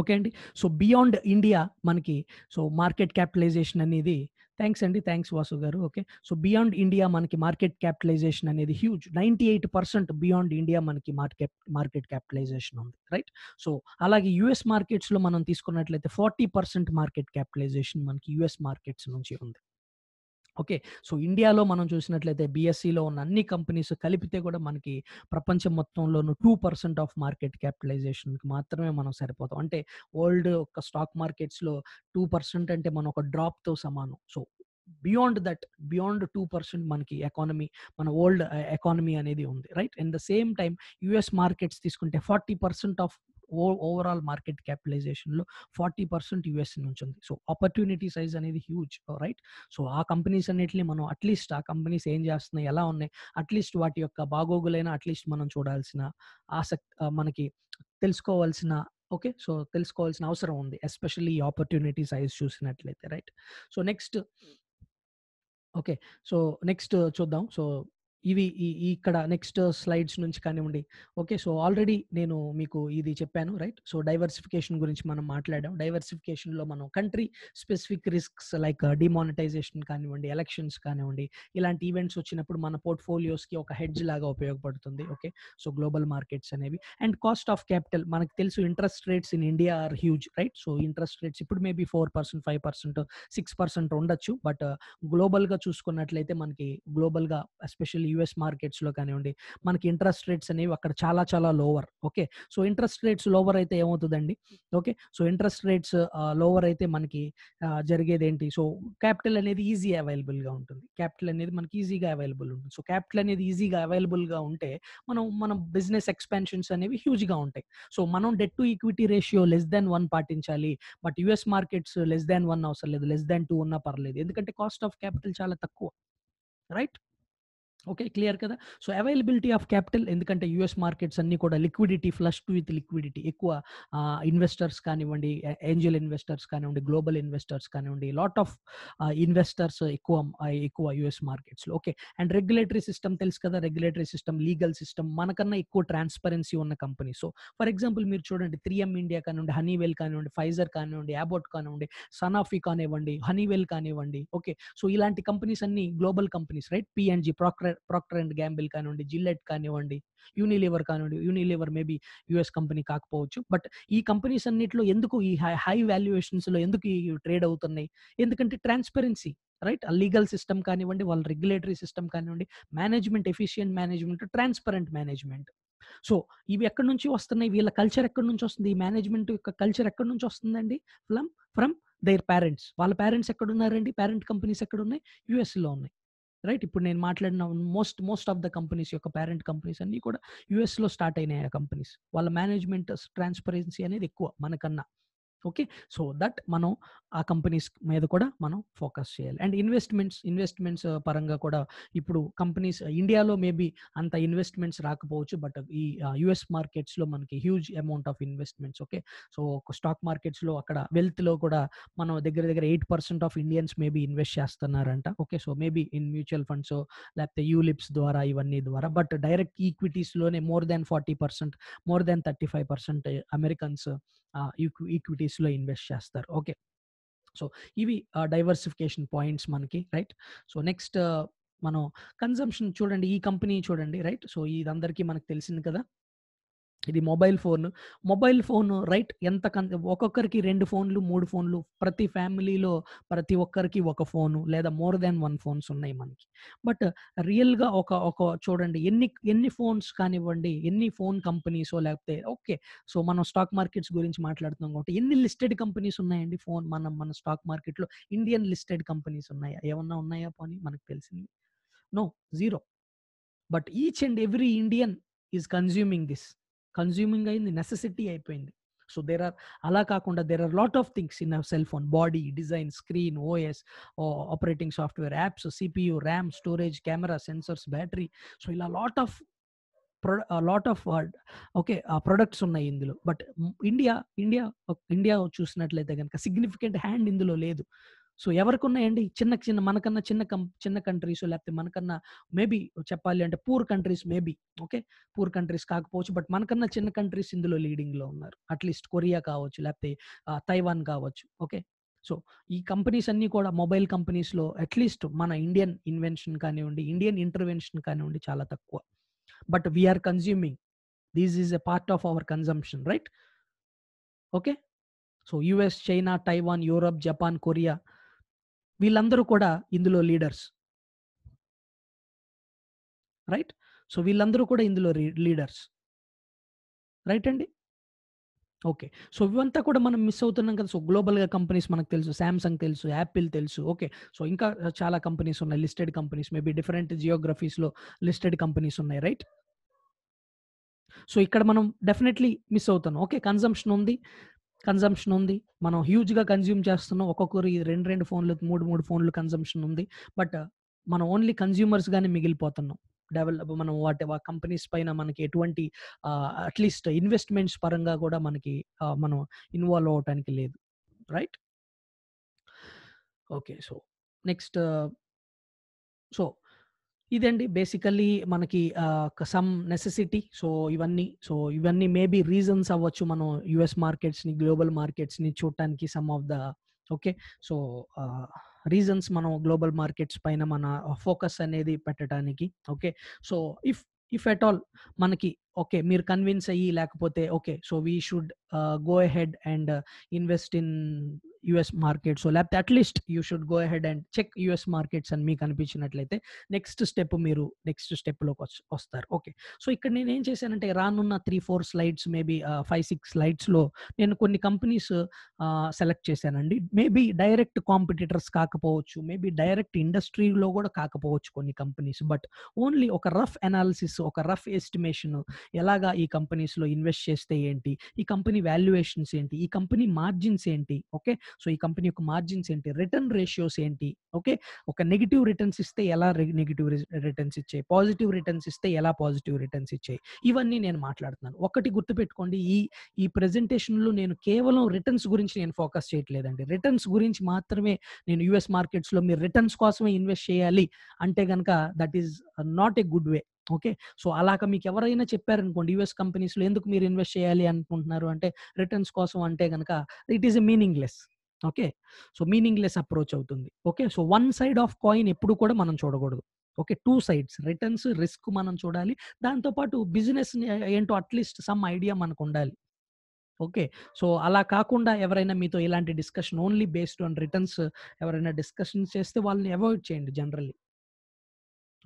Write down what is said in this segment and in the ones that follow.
Okay అండి so beyond India మనకి so market capitalisation అనేది థ్యాంక్స్ అండి థ్యాంక్స్ వాసు గారు ఓకే సో బియాండ్ ఇండియా మనకి మార్కెట్ క్యాపిటలైజేషన్ అనేది huge ninety eight percent beyond India మనకి మార్కెట్ మార్కెట్ క్యాపిటలైజేషన్ ఉంది రైట్ సో అలాగే యుఎస్ మార్కెట్స్లో మనం తీసుకున్నట్లయితే ఫార్టీ పర్సెంట్ మార్కెట్ క్యాపిటలైజేషన్ మనకి యుఎస్ మార్కెట్స్ నుంచి ఉంది ఓకే సో ఇండియాలో మనం చూసినట్లయితే బీఎస్సీలో ఉన్న అన్ని కంపెనీస్ కలిపితే కూడా మనకి ప్రపంచం మొత్తంలోనూ టూ పర్సెంట్ ఆఫ్ మార్కెట్ క్యాపిటలైజేషన్కి మాత్రమే మనం సరిపోతాం అంటే వరల్డ్ ఒక స్టాక్ మార్కెట్స్లో టూ పర్సెంట్ అంటే మనం ఒక డ్రాప్తో సమానం so beyond that beyond two percent మనకి ఎకానమీ మన ఓల్డ్ ఎకానమీ అనేది ఉంది right and the same time US markets తీసుకుంటే forty percent of overall market క్యాపిటలైజేషన్లో ఫార్టీ పర్సెంట్ యుఎస్ నుంచి ఉంది సో ఆపర్చునిటీ సైజ్ అనేది హ్యూజ్ రైట్ సో ఆ కంపెనీస్ అన్నిటిని మనం అట్లీస్ట్ ఆ కంపెనీస్ ఏం చేస్తున్నాయి ఎలా ఉన్నాయి అట్లీస్ట్ వాటి యొక్క బాగోగులైన అట్లీస్ట్ మనం చూడాల్సిన ఆసక్తి మనకి తెలుసుకోవాల్సిన ఓకే సో తెలుసుకోవాల్సిన అవసరం ఉంది ఎస్పెషల్లీ ఈ ఆపర్చునిటీ సైజ్ చూసినట్లయితే right so next okay so next చూద్దాం సో ఇవి ఇక్కడ నెక్స్ట్ స్లైడ్స్ నుంచి కానివ్వండి ఓకే సో ఆల్రెడీ నేను మీకు ఇది చెప్పాను రైట్ సో డైవర్సిఫికేషన్ గురించి మనం మాట్లాడాం డైవర్సిఫికేషన్లో మనం country specific risks like demonetisation కానివ్వండి ఎలక్షన్స్ కానివ్వండి ఇలాంటి ఈవెంట్స్ వచ్చినప్పుడు మన పోర్ట్ఫోలియోస్కి ఒక హెడ్జ్ లాగా ఉపయోగపడుతుంది ఓకే సో గ్లోబల్ మార్కెట్స్ అనేవి అండ్ కాస్ట్ ఆఫ్ క్యాపిటల్ మనకు తెలుసు interest rates in India are huge right so interest rates ఇప్పుడు maybe four percent five percent six percent ఉండొచ్చు బట్ గ్లోబల్గా చూసుకున్నట్లయితే మనకి గ్లోబల్గా ఎస్పెషల్లీ యూఎస్ మార్కెట్స్లో కానివ్వండి మనకి ఇంట్రెస్ట్ రేట్స్ అనేవి అక్కడ చాలా చాలా lower okay so interest rates lower అయితే ఏమవుతుందండి okay so interest rates lower అయితే మనకి జరిగేది ఏంటి సో క్యాపిటల్ అనేది ఈజీ అవైలబుల్గా ఉంటుంది క్యాపిటల్ అనేది మనకి ఈజీగా అవైలబుల్ ఉంటుంది సో క్యాపిటల్ అనేది ఈజీగా అవైలబుల్గా ఉంటే మనం మన బిజినెస్ ఎక్స్పెన్షన్స్ అనేవి హ్యూజ్గా ఉంటాయి సో మనం debt to equity ratio less than one పాటించాలి but US markets less than one అవసరం లేదు లెస్ దాన్ టూ ఉన్నా పర్లేదు ఎందుకంటే కాస్ట్ ఆఫ్ క్యాపిటల్ చాలా తక్కువ రైట్ ఓకే క్లియర్ కదా సో అవైలబిలిటీ ఆఫ్ క్యాపిటల్ ఎందుకంటే యూఎస్ మార్కెట్స్ అన్ని కూడా liquidity flush to with liquidity ఎక్కువ ఇన్వెస్టర్స్ కానివ్వండి ఏంజల్ ఇన్వెస్టర్స్ కానివ్వండి గ్లోబల్ ఇన్వెస్టర్స్ కానివ్వండి లాట్ ఆఫ్ ఇన్వెస్టర్స్ ఎక్కువ ఎక్కువ యూఎస్ మార్కెట్స్లో ఓకే అండ్ రెగ్యులేటరీ సిస్టమ్ తెలుసు కదా రెగ్యులేటరీ సిస్టమ్ లీగల్ సిస్టమ్ మనకన్నా ఎక్కువ ట్రాన్స్పరెన్సీ ఉన్న కంపెనీ సో ఫర్ ఎగ్జాంపుల్ మీరు చూడండి త్రీ ఎం ఇండియా కానివ్వండి హనీవెల్ కానివ్వండి ఫైజర్ కానివ్వండి అబోట్ కానివ్వండి సనాఫీ కానివ్వండి హనీవెల్ కానివ్వండి ఓకే సో ఇలాంటి కంపెనీస్ అన్ని global companies right P and G Procter Procter and Gamble కానివ్వండి జిల్లెట్ కానివ్వండి యూనిలివర్ కానివ్వండి యూనిలివర్ మేబీ యుఎస్ కంపెనీ కాకపోవచ్చు బట్ ఈ కంపెనీస్ అన్నింటిలో ఎందుకు ఈ హై హై వాల్యుయేషన్స్లో ఎందుకు ఈ ట్రేడ్ అవుతున్నాయి ఎందుకంటే ట్రాన్స్పరెన్సీ రైట్ ఆ లీగల్ సిస్టమ్ కానివ్వండి వాళ్ళ రెగ్యులేటరీ సిస్టమ్ కానివ్వండి management efficient management transparent management so ఇవి ఎక్కడి నుంచి వస్తున్నాయి వీళ్ళ కల్చర్ ఎక్కడి నుంచి వస్తుంది ఈ మేనేజ్మెంట్ యొక్క కల్చర్ ఎక్కడి నుంచి వస్తుందండి ఫ్రమ్ ఫ్రమ్ దైర్ పేరెంట్స్ వాళ్ళ పేరెంట్స్ ఎక్కడ ఉన్నారండి పేరెంట్ కంపెనీస్ ఎక్కడ ఉన్నాయి యుఎస్లో ఉన్నాయి రైట్ ఇప్పుడు నేను మాట్లాడిన most most of the companies యొక్క పేరెంట్ కంపెనీస్ అన్ని కూడా యూఎస్లో స్టార్ట్ అయినాయి ఆ కంపెనీస్ వాళ్ళ మేనేజ్మెంట్ ట్రాన్స్పరెన్సీ అనేది ఎక్కువ మనకన్నా ఓకే సో దట్ మనం ఆ కంపెనీస్ మీద కూడా మనం ఫోకస్ చేయాలి అండ్ ఇన్వెస్ట్మెంట్స్ ఇన్వెస్ట్మెంట్స్ పరంగా కూడా ఇప్పుడు కంపెనీస్ ఇండియాలో మేబీ అంత ఇన్వెస్ట్మెంట్స్ రాకపోవచ్చు బట్ ఈ యుఎస్ మార్కెట్స్లో మనకి huge amount of investments okay so stock మార్కెట్స్లో అక్కడ వెల్త్లో కూడా మనం దగ్గర దగ్గర eight percent of Indians maybe invest చేస్తున్నారంట okay so maybe in mutual funds లేకపోతే యూలిప్స్ ద్వారా ఇవన్నీ ద్వారా బట్ డైరెక్ట్ ఈక్విటీస్లోనే more than forty percent more than thirty five percent Americans equities లో ఇన్వెస్ట్ చేస్తారు ఓకే సో ఇవి డైవర్సిఫికేషన్ పాయింట్స్ మనకి రైట్ సో నెక్స్ట్ మనం కన్సంప్షన్ చూడండి ఈ కంపెనీ చూడండి రైట్ సో ఇది అందరికీ మనకు తెలిసింది కదా ఇది mobile phone mobile phone right ఎంత ఒక్కొక్కరికి రెండు ఫోన్లు మూడు ఫోన్లు ప్రతి ఫ్యామిలీలో ప్రతి ఒక్కరికి ఒక ఫోను లేదా మోర్ దాన్ వన్ ఫోన్స్ ఉన్నాయి మనకి బట్ రియల్గా ఒక ఒక చూడండి ఎన్ని ఎన్ని ఫోన్స్ కానివ్వండి ఎన్ని ఫోన్ కంపెనీసో లేకపోతే ఓకే సో మనం స్టాక్ మార్కెట్స్ గురించి మాట్లాడుతున్నాం కాబట్టి ఎన్ని లిస్టెడ్ కంపెనీస్ ఉన్నాయండి ఫోన్ మనం మన స్టాక్ మార్కెట్లో ఇండియన్ లిస్టెడ్ కంపెనీస్ ఉన్నాయా ఏమన్నా ఉన్నాయా పోనీ మనకు తెలిసింది no zero but each and every Indian is consuming this consuming అయింది నెసెసిటీ అయిపోయింది సో దేర్ ఆర్ అలా కాకుండా there are lot of things in cell phone body design screen OS operating software apps CPU RAM storage camera sensors battery so ఇలా lot of lot of okay products ఉన్నాయి ఇందులో but India India India చూసినట్లయితే కనుక significant hand ఇందులో లేదు so ఎవరికి ఉన్నాయండి చిన్న చిన్న మనకన్నా చిన్న కం చిన్న కంట్రీస్ లేకపోతే మనకన్నా మేబీ చెప్పాలి అంటే poor countries maybe okay poor countries కాకపోవచ్చు బట్ మనకన్నా చిన్న కంట్రీస్ ఇందులో లీడింగ్లో ఉన్నారు అట్లీస్ట్ కొరియా కావచ్చు లేకపోతే తైవాన్ కావచ్చు ఓకే సో ఈ కంపెనీస్ అన్నీ కూడా మొబైల్ కంపెనీస్లో అట్లీస్ట్ మన ఇండియన్ ఇన్వెన్షన్ కానివ్వండి ఇండియన్ ఇంటర్వెన్షన్ కానివ్వండి చాలా తక్కువ but we are consuming these is a part of our consumption right okay so US China Taiwan Europe Japan Korea వీళ్ళందరూ కూడా ఇందులో లీడర్స్ రైట్ సో వీళ్ళందరూ కూడా ఇందులో లీడర్స్ రైట్ అండి ఓకే సో ఇవంతా కూడా మనం మిస్ అవుతున్నాం కదా సో గ్లోబల్గా కంపెనీస్ మనకు తెలుసు శాంసంగ్ తెలుసు యాపిల్ తెలుసు ఓకే సో ఇంకా చాలా కంపెనీస్ ఉన్నాయి లిస్టెడ్ కంపెనీస్ మేబీ డిఫరెంట్ జియోగ్రఫీస్లో లిస్టెడ్ కంపెనీస్ ఉన్నాయి రైట్ సో ఇక్కడ మనం డెఫినెట్లీ మిస్ అవుతాం ఓకే కన్జంప్షన్ ఉంది కన్సంప్షన్ ఉంది మనం హ్యూజ్గా కన్జ్యూమ్ చేస్తున్నాం ఒక్కొక్కరు రెండు రెండు ఫోన్లు మూడు మూడు ఫోన్లు కన్సంప్షన్ ఉంది బట్ మనం ఓన్లీ గానే మిగిలిపోతున్నాం డెవలప్ మనం వాటి కంపెనీస్ పైన మనకి ఎటువంటి అట్లీస్ట్ ఇన్వెస్ట్మెంట్స్ పరంగా కూడా మనకి మనం ఇన్వాల్వ్ అవటానికి లేదు right okay so next so ఇదండి బేసికల్లీ మనకి సమ్ నెసెసిటీ సో ఇవన్నీ సో ఇవన్నీ మేబీ రీజన్స్ అవ్వచ్చు మనం యుఎస్ మార్కెట్స్ని గ్లోబల్ మార్కెట్స్ని చూడటానికి some of the okay so reasons మనం గ్లోబల్ మార్కెట్స్ పైన మన ఫోకస్ అనేది పెట్టడానికి okay so if if at all మనకి ఓకే మీరు కన్విన్స్ అయ్యి లేకపోతే okay so we should go ahead and invest in US market so లేకపోతే at least you should go ahead and check US markets అని మీకు అనిపించినట్లయితే నెక్స్ట్ స్టెప్ మీరు next స్టెప్లోకి వస్తారు ఓకే సో ఇక్కడ నేను ఏం చేశానంటే రానున్న three four slides maybe five six స్లైడ్స్లో నేను కొన్ని కంపెనీస్ సెలెక్ట్ uh, చేశానండి మేబీ డైరెక్ట్ కాంపిటీటర్స్ కాకపోవచ్చు మేబీ డైరెక్ట్ ఇండస్ట్రీలో కూడా కాకపోవచ్చు కొన్ని కంపెనీస్ బట్ ఓన్లీ ఒక రఫ్ అనాలిసిస్ ఒక రఫ్ ఎస్టిమేషన్ ఎలాగా ఈ కంపెనీస్లో ఇన్వెస్ట్ చేస్తే ఏంటి ఈ కంపెనీ వాల్యుయేషన్స్ ఏంటి ఈ కంపెనీ మార్జిన్స్ ఏంటి ఓకే సో ఈ కంపెనీ యొక్క మార్జిన్స్ ఏంటి రిటర్న్ రేషియోస్ ఏంటి ఓకే ఒక నెగిటివ్ రిటర్న్స్ ఇస్తే ఎలా నెగిటివ్ రిటర్న్స్ ఇచ్చాయి పాజిటివ్ రిటర్న్స్ ఇస్తే ఎలా పాజిటివ్ రిటర్న్స్ ఇచ్చాయి ఇవన్నీ నేను మాట్లాడుతున్నాను ఒకటి గుర్తుపెట్టుకోండి ఈ ఈ ప్రెజెంటేషన్లో నేను కేవలం రిటర్న్స్ గురించి నేను ఫోకస్ చేయట్లేదండి రిటర్న్స్ గురించి మాత్రమే నేను యుఎస్ మార్కెట్స్లో మీరు రిటర్న్స్ కోసమే ఇన్వెస్ట్ చేయాలి అంటే కనుక that is not a good way okay so అలాగ మీకు ఎవరైనా చెప్పారనుకోండి యుఎస్ కంపెనీస్లో ఎందుకు మీరు ఇన్వెస్ట్ చేయాలి అనుకుంటున్నారు అంటే రిటర్న్స్ కోసం అంటే కనుక it is a meaningless okay so meaningless approach అవుతుంది okay so one side of coin ఎప్పుడు కూడా మనం చూడకూడదు okay two sides returns risk మనం చూడాలి దాంతోపాటు బిజినెస్ ఏంటో అట్లీస్ట్ సమ్ ఐడియా మనకు ఉండాలి ఓకే సో అలా కాకుండా ఎవరైనా మీతో ఇలాంటి discussion only based on returns ఎవరైనా డిస్కషన్ చేస్తే వాళ్ళని అవాయిడ్ చేయండి జనరల్లీ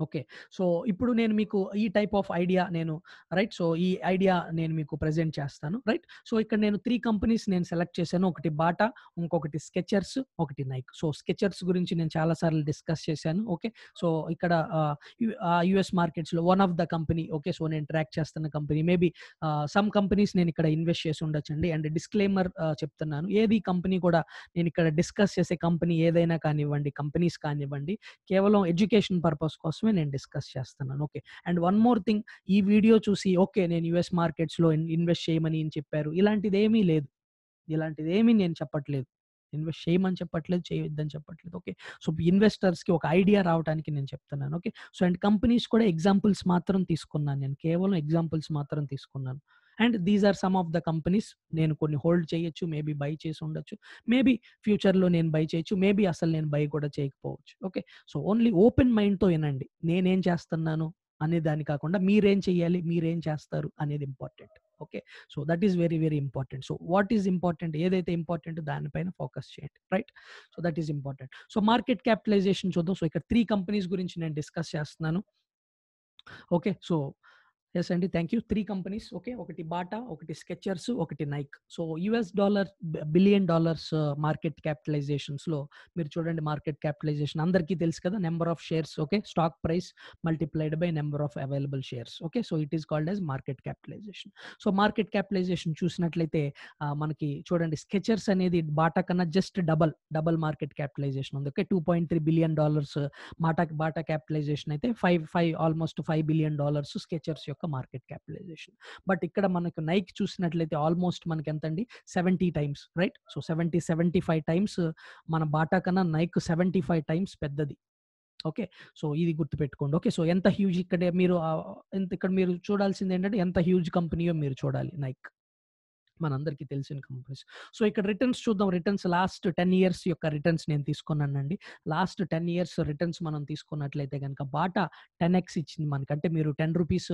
ఓకే సో ఇప్పుడు నేను మీకు ఈ టైప్ ఆఫ్ ఐడియా నేను రైట్ సో ఈ ఐడియా నేను మీకు ప్రజెంట్ చేస్తాను రైట్ సో ఇక్కడ నేను త్రీ కంపెనీస్ నేను సెలెక్ట్ చేశాను ఒకటి బాటా ఇంకొకటి స్కెచర్స్ ఒకటి నైక్ సో స్కెచర్స్ గురించి నేను చాలా సార్లు డిస్కస్ చేశాను ఓకే సో ఇక్కడ యుఎస్ మార్కెట్స్ లో one of the company okay so నేను ట్రాక్ చేస్తున్న కంపెనీ మేబీ సమ్ కంపెనీస్ నేను ఇక్కడ ఇన్వెస్ట్ చేసి ఉండొచ్చండి అండ్ డిస్క్లైమర్ చెప్తున్నాను ఏది కంపెనీ కూడా నేను ఇక్కడ డిస్కస్ చేసే కంపెనీ ఏదైనా కానివ్వండి కంపెనీస్ కానివ్వండి కేవలం ఎడ్యుకేషన్ పర్పస్ కోసం కోసమే నేను డిస్కస్ చేస్తున్నాను okay and one more thing ఈ వీడియో చూసి ఓకే నేను యుఎస్ మార్కెట్స్లో ఇన్వెస్ట్ చేయమని చెప్పారు ఇలాంటిది ఏమీ లేదు ఇలాంటిది ఏమీ నేను చెప్పట్లేదు ఇన్వెస్ట్ చేయమని చెప్పట్లేదు చేయొద్దని చెప్పట్లేదు ఓకే సో ఇన్వెస్టర్స్కి ఒక ఐడియా రావడానికి నేను చెప్తున్నాను ఓకే సో అండ్ కంపెనీస్ కూడా ఎగ్జాంపుల్స్ మాత్రం తీసుకున్నాను నేను కేవలం ఎగ్జాంపుల్స్ మాత్రం తీసుకున్నాను and these are some of the companies నేను కొన్ని హోల్డ్ చేయొచ్చు మేబీ బై చేసి ఉండొచ్చు మేబీ ఫ్యూచర్లో నేను బై చేయొచ్చు మేబీ అసలు నేను బై కూడా చేయకపోవచ్చు ఓకే సో ఓన్లీ ఓపెన్ మైండ్తో వినండి నేనేం చేస్తున్నాను అనే దాని కాకుండా మీరేం చేయాలి మీరేం చేస్తారు అనేది important okay so that is very very important so what is important ఏదైతే ఇంపార్టెంట్ దానిపైన ఫోకస్ చేయండి right so that is important so market capitalization చూద్దాం సో ఇక్కడ త్రీ కంపెనీస్ గురించి నేను డిస్కస్ చేస్తున్నాను ఓకే సో ఎస్ అండి thank you three companies okay ఒకటి బాటా ఒకటి స్కెచర్స్ ఒకటి Nike so US dollar billion dollars market capitalizations లో మీరు చూడండి మార్కెట్ క్యాపిటలైజేషన్ అందరికీ తెలుసు కదా number of shares okay stock price multiplied by number of available shares okay so it is called as market capitalization so market capitalization చూసినట్లయితే uh, మనకి చూడండి Skechers అనేది బాటా కన్నా just double double market capitalisation ఉంది okay two point three billion dollars Bata Bata capitalization అయితే five five almost five billion dollars Skechers యొక్క market capitalization but ఇక్కడ మనకు నైక్ చూసినట్లయితే ఆల్మోస్ట్ మనకి ఎంత అండి seventy times right so seventy seventy five times మన బాటా కన్నా నైక్ సెవెంటీ ఫైవ్ టైమ్స్ పెద్దది ఓకే సో ఇది గుర్తుపెట్టుకోండి ఓకే సో ఎంత హ్యూజ్ ఇక్కడ మీరు ఎంత ఇక్కడ మీరు చూడాల్సింది ఏంటంటే ఎంత హ్యూజ్ కంపెనీయో మీరు చూడాలి నైక్ మనందరికి తెలిసిన కంపెనీస్ సో ఇక్కడ రిటర్న్స్ చూద్దాం రిటర్న్స్ లాస్ట్ టెన్ ఇయర్స్ యొక్క రిటర్న్స్ నేను తీసుకున్నానండి లాస్ట్ టెన్ ఇయర్స్ రిటర్న్స్ మనం తీసుకున్నట్లయితే కనుక బాటా టెన్ ఎక్స్ ఇచ్చింది మనకి అంటే మీరు టెన్ రూపీస్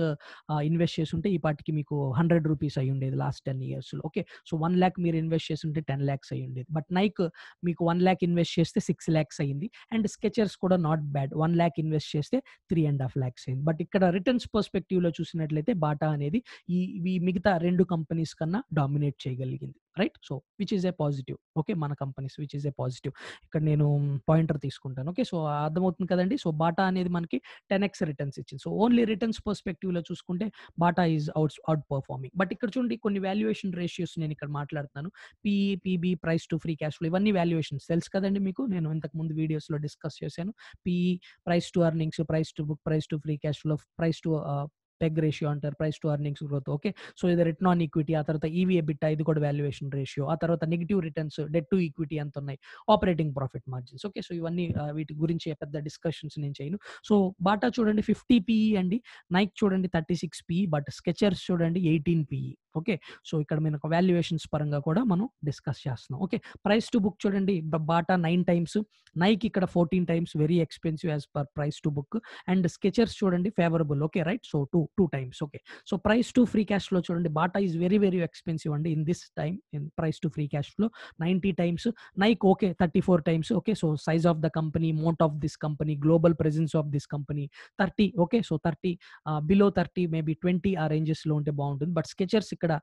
ఇన్వెస్ట్ చేసుంటే ఈ పాటికి మీకు హండ్రెడ్ రూపీస్ అయి ఉండేది లాస్ట్ టెన్ ఇయర్స్లో ఓకే సో వన్ ల్యాక్ మీరు ఇన్వెస్ట్ ఉంటే టెన్ ల్యాక్స్ అయి ఉండేది బట్ నైక్ మీకు వన్ ల్యాక్ ఇన్వెస్ట్ చేస్తే సిక్స్ ల్యాక్స్ అయింది అండ్ స్కెచర్స్ కూడా not bad one lakh invest చేస్తే త్రీ అండ్ హాఫ్ ల్యాక్స్ అయింది బట్ ఇక్కడ రిటర్న్స్ పర్స్పెక్టివ్ లో చూసినట్లయితే బాటా అనేది ఈ మిగతా రెండు కంపెనీస్ కన్నా డామినేట్ డామినేట్ చేయగలిగింది right so which is a positive okay మన companies which is a positive ఇక్కడ నేను పాయింటర్ తీసుకుంటాను ఓకే సో అర్థమవుతుంది కదండి సో బాటా అనేది మనకి టెన్ ఎక్స్ రిటర్న్స్ ఇచ్చింది సో ఓన్లీ రిటర్న్స్ లో చూసుకుంటే Bata is out outperforming but ఇక్కడ చూడండి కొన్ని వాల్యుయేషన్ రేషియోస్ నేను ఇక్కడ మాట్లాడుతున్నాను PE PB price to free cash flow ఇవన్నీ వాల్యుయేషన్స్ తెలుసు కదండి మీకు నేను ఇంతకు ముందు వీడియోస్లో డిస్కస్ చేశాను PE price to earnings price to book price to free cash flow price to PEG ratio అంటారు price to earnings growth okay so ఇది రిటర్న్ ఆన్ ఈక్విటీ ఆ తర్వాత ఈవీ బిట్ట ఇది కూడా వాల్యుయేషన్ రేషియో ఆ తర్వాత negative returns debt to equity ఎంత ఉన్నాయి operating profit margins okay so ఇవన్నీ వీటి గురించి పెద్ద డిస్కషన్స్ నేను చేయను సో బాటా చూడండి ఫిఫ్టీ పిఈ అండి నైక్ చూడండి thirty six PE but Skechers చూడండి ఎయిటీన్ పిఈ ఓకే సో ఇక్కడ మనకు వాల్యుయేషన్స్ పరంగా కూడా మనం డిస్కస్ చేస్తున్నాం ఓకే ప్రైస్ టు బుక్ చూడండి బాటా నైన్ టైమ్స్ నైక్ ఇక్కడ fourteen times very expensive as per price to book and sketchers చూడండి favourable okay right so two two times okay so price to free లో చూడండి Bata is very very expensive అండి in this time in price to free లో ninety times Nike okay thirty four times okay so size of the company moat of this company global presence of this company thirty okay so thirty below thirty maybe twenty ఆ లో ఉంటే బాగుంటుంది but Skechers ఇక్కడ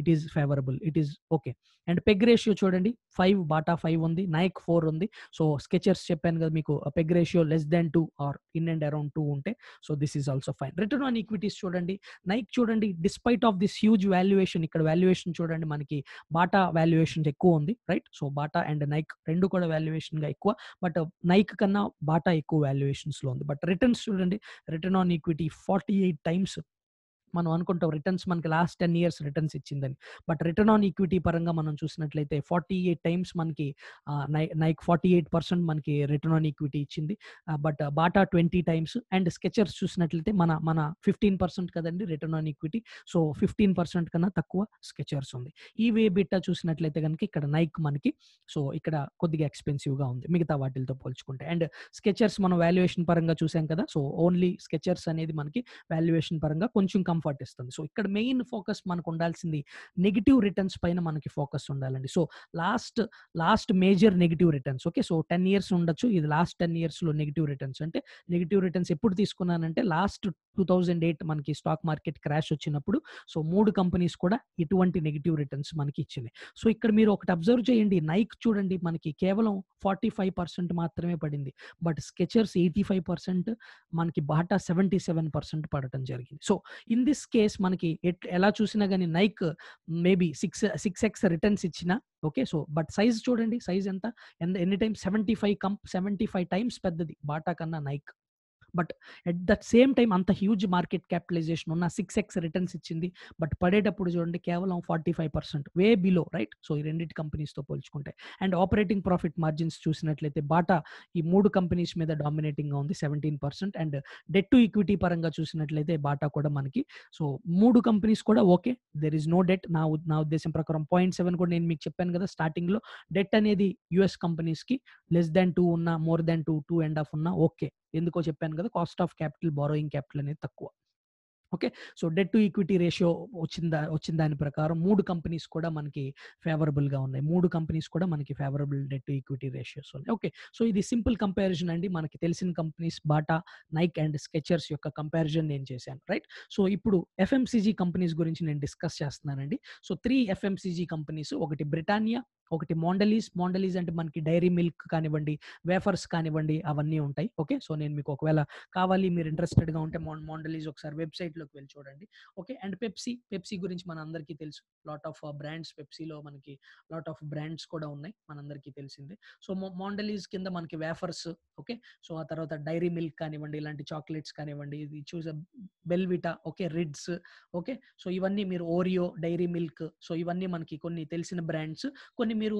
it is favourable it is okay and PEG ratio చూడండి five Bata five ఉంది Nike four ఉంది so Skechers చెప్పాను కదా మీకు PEG ratio less than two or in and around two ఉంటే so this is also fine return on equities చూడండి Nike చూడండి despite of this huge valuation ఇక్కడ valuation చూడండి మనకి బాటా వాల్యుయేషన్ ఎక్కువ ఉంది right so Bata and Nike రెండు కూడా వాల్యుయేషన్ గా ఎక్కువ బట్ నైక్ కన్నా బాటా ఎక్కువ వాల్యుయేషన్స్ లో ఉంది బట్ రిటర్న్స్ చూడండి return on equity forty eight times మనం అనుకుంటాం రిటర్న్స్ మనకి లాస్ట్ టెన్ ఇయర్స్ రిటర్న్స్ ఇచ్చిందని బట్ రిటర్న్ ఆన్ ఈక్విటీ పరంగా మనం చూసినట్లయితే ఫార్టీ ఎయిట్ టైమ్స్ మనకి నైక్ ఫార్టీ ఎయిట్ పర్సెంట్ మనకి రిటర్న్ ఆన్ ఈక్విటీ ఇచ్చింది but Bata twenty times and Skechers చూసినట్లయితే మన మన ఫిఫ్టీన్ పర్సెంట్ కదండి return on equity so fifteen percent కన్నా తక్కువ స్కెచర్స్ ఉంది ఈ వే బిట్టా చూసినట్లయితే కనుక ఇక్కడ నైక్ మనకి సో ఇక్కడ కొద్దిగా ఎక్స్పెన్సివ్గా ఉంది మిగతా వాటితో పోల్చుకుంటే అండ్ స్కెచర్స్ మనం వాల్యుయేషన్ పరంగా చూసాం కదా సో ఓన్లీ స్కెచర్స్ అనేది మనకి వాల్యుయేషన్ పరంగా కొంచెం కంఫర్ట్ కంఫర్ట్ ఇస్తుంది సో ఇక్కడ మెయిన్ ఫోకస్ మనకు ఉండాల్సింది నెగిటివ్ రిటర్న్స్ పైన మనకి ఫోకస్ ఉండాలండి so last last major negative returns okay so ten years ఉండొచ్చు ఇది లాస్ట్ టెన్ ఇయర్స్ లో నెగిటివ్ రిటర్న్స్ అంటే నెగిటివ్ రిటర్న్స్ ఎప్పుడు తీసుకున్నానంటే లాస్ట్ టూ థౌజండ్ ఎయిట్ మనకి స్టాక్ మార్కెట్ క్రాష్ వచ్చినప్పుడు సో మూడు కంపెనీస్ కూడా ఇటువంటి నెగిటివ్ రిటర్న్స్ మనకి ఇచ్చింది సో ఇక్కడ మీరు ఒకటి అబ్జర్వ్ చేయండి నైక్ చూడండి మనకి కేవలం ఫార్టీ ఫైవ్ పర్సెంట్ మాత్రమే పడింది but Skechers eighty five percent మనకి బాటా సెవెంటీ సెవెన్ పర్సెంట్ పడటం జరిగింది సో ఇన్ దిస్ కేస్ మనకి ఎలా చూసినా కానీ Nike maybe six six X returns ఇచ్చినా ఓకే సో బట్ సైజ్ చూడండి సైజ్ ఎంత ఎన్ని టైమ్స్ సెవెంటీ ఫైవ్ కంప్ సెవెంటీ ఫైవ్ టైమ్స్ పెద్దది బాటా కన్నా Nike but at that same time అంత హ్యూజ్ మార్కెట్ క్యాపిటలైజేషన్ ఉన్న సిక్స్ ఎక్స్ రిటర్న్స్ ఇచ్చింది బట్ పడేటప్పుడు చూడండి కేవలం forty five percent way below right so ఈ రెండింటి కంపెనీస్తో పోల్చుకుంటే అండ్ ఆపరేటింగ్ ప్రాఫిట్ మార్జిన్స్ చూసినట్లయితే బాటా ఈ మూడు కంపెనీస్ మీద డామినేటింగ్గా ఉంది seventeen percent and debt to equity పరంగా చూసినట్లయితే బాటా కూడా మనకి సో మూడు కంపెనీస్ కూడా okay there is no debt నా నా ఉద్దేశం ప్రకారం పాయింట్ సెవెన్ కూడా నేను మీకు చెప్పాను కదా స్టార్టింగ్లో డెట్ అనేది యుఎస్ కంపెనీస్కి లెస్ దాన్ టూ ఉన్నా more than two two and half ఉన్నా ఓకే ఎందుకో చెప్పాను కదా cost of capital borrowing capital అనేది తక్కువ okay so debt to equity ratio వచ్చిందా వచ్చిన దాని ప్రకారం మూడు కంపెనీస్ కూడా మనకి ఫేవరబుల్గా ఉన్నాయి మూడు కంపెనీస్ కూడా మనకి favourable debt to equity ratios ఉన్నాయి ఓకే సో ఇది సింపుల్ కంపారిజన్ అండి మనకి తెలిసిన companies Bata Nike and Skechers యొక్క కంపారిజన్ నేను చేశాను రైట్ సో ఇప్పుడు ఎఫ్ఎంసీజీ కంపెనీస్ గురించి నేను డిస్కస్ చేస్తున్నానండి సో త్రీ ఎఫ్ఎంసీజీ కంపెనీస్ ఒకటి బ్రిటానియా ఒకటి మోండలీస్ మోండలీస్ అంటే మనకి డైరీ మిల్క్ కానివ్వండి వేఫర్స్ కానివ్వండి అవన్నీ ఉంటాయి ఓకే సో నేను మీకు ఒకవేళ కావాలి మీరు ఇంట్రెస్టెడ్గా ఉంటే మోండలీస్ ఒకసారి వెబ్సైట్లోకి వెళ్ళి చూడండి ఓకే అండ్ పెప్సీ పెప్సీ గురించి మన అందరికీ తెలుసు లాట్ ఆఫ్ బ్రాండ్స్ పెప్సీలో మనకి లాట్ ఆఫ్ బ్రాండ్స్ కూడా ఉన్నాయి మనందరికీ తెలిసిందే సో మోండలీస్ కింద మనకి వేఫర్స్ ఓకే సో ఆ తర్వాత డైరీ మిల్క్ కానివ్వండి ఇలాంటి చాక్లెట్స్ కానివ్వండి ఇది చూస బెల్విటా ఓకే రిడ్స్ ఓకే సో ఇవన్నీ మీరు ఓరియో డైరీ మిల్క్ సో ఇవన్నీ మనకి కొన్ని తెలిసిన బ్రాండ్స్ కొన్ని మీరు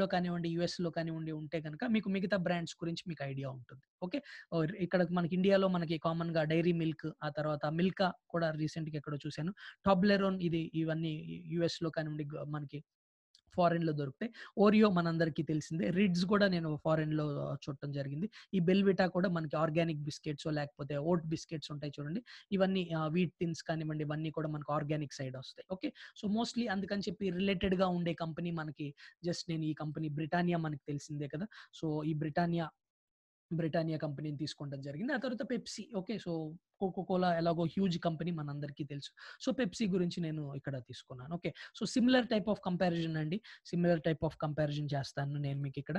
లో కానివ్వండి లో కానివ్వండి ఉంటే కనుక మీకు మిగతా బ్రాండ్స్ గురించి మీకు ఐడియా ఉంటుంది ఓకే ఇక్కడ మనకి ఇండియాలో మనకి కామన్ గా డైరీ మిల్క్ ఆ తర్వాత మిల్కా కూడా రీసెంట్ గా ఎక్కడో చూశాను టాబ్లెరోన్ ఇది ఇవన్నీ లో కానివ్వండి మనకి ఫారెన్ లో దొరుకుతాయి ఓరియో మనందరికీ తెలిసిందే రిడ్స్ కూడా నేను ఫారెన్ లో చూడటం జరిగింది ఈ బెల్విటా కూడా మనకి ఆర్గానిక్ బిస్కెట్స్ లేకపోతే ఓట్ బిస్కెట్స్ ఉంటాయి చూడండి ఇవన్నీ వీట్ టిన్స్ కానివ్వండి ఇవన్నీ కూడా మనకు ఆర్గానిక్ సైడ్ వస్తాయి ఓకే సో మోస్ట్లీ అందుకని చెప్పి రిలేటెడ్ గా ఉండే కంపెనీ మనకి జస్ట్ నేను ఈ కంపెనీ బ్రిటానియా మనకి తెలిసిందే కదా సో ఈ బ్రిటానియా బ్రిటానియా కంపెనీని తీసుకోవడం జరిగింది ఆ తర్వాత Pepsi okay so Coca Cola ఎలాగో హ్యూజ్ కంపెనీ మనందరికీ తెలుసు సో పెప్సీ గురించి నేను ఇక్కడ తీసుకున్నాను okay so similar type of comparison అండి సిమిలర్ టైప్ ఆఫ్ కంపారిజన్ చేస్తాను నేను మీకు ఇక్కడ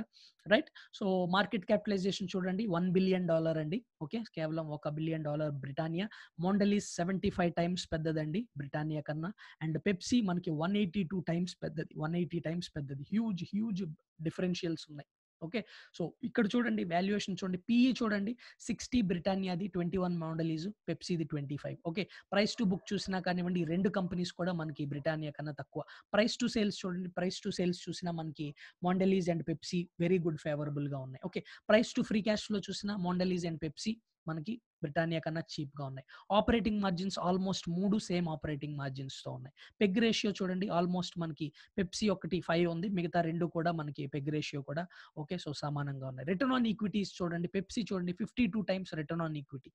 రైట్ సో మార్కెట్ క్యాపిటలైజేషన్ చూడండి వన్ బిలియన్ డాలర్ అండి ఓకే కేవలం ఒక billion dollar Britannia Mondelez seventy five times పెద్దదండి బ్రిటానియా కన్నా అండ్ పెప్సీ మనకి వన్ ఎయిటీ టూ టైమ్స్ పెద్దది వన్ ఎయిటీ టైమ్స్ పెద్దది హ్యూజ్ హ్యూజ్ డిఫరెన్షియల్స్ ఉన్నాయి ఓకే సో ఇక్కడ చూడండి వాల్యుయేషన్ చూడండి పిఈ చూడండి సిక్స్టీ బ్రిటానియాది twenty one మౌండలీజు పెప్సీది twenty five okay price to book చూసినా కానివ్వండి రెండు కంపెనీస్ కూడా మనకి బ్రిటానియా కన్నా తక్కువ ప్రైస్ టు సేల్స్ చూడండి ప్రైస్ టు సేల్స్ చూసినా మనకి Mondelez and Pepsi very good ఫేవరబుల్గా ఉన్నాయి ఓకే ప్రైస్ టు ఫ్రీ క్యాష్లో చూసినా మౌండలీజ్ అండ్ పెప్సీ మనకి బ్రిటానియా కన్నా చీప్గా ఉన్నాయి ఆపరేటింగ్ మార్జిన్స్ ఆల్మోస్ట్ మూడు సేమ్ ఆపరేటింగ్ మార్జిన్స్తో ఉన్నాయి పెగ్ రేషియో చూడండి ఆల్మోస్ట్ మనకి పెప్సీ ఒకటి ఫైవ్ ఉంది మిగతా రెండు కూడా మనకి పెగ్ రేషియో కూడా ఓకే సో సమానంగా ఉన్నాయి రిటర్న్ ఆన్ ఈక్విటీస్ చూడండి పెప్సీ చూడండి fifty two times return on equity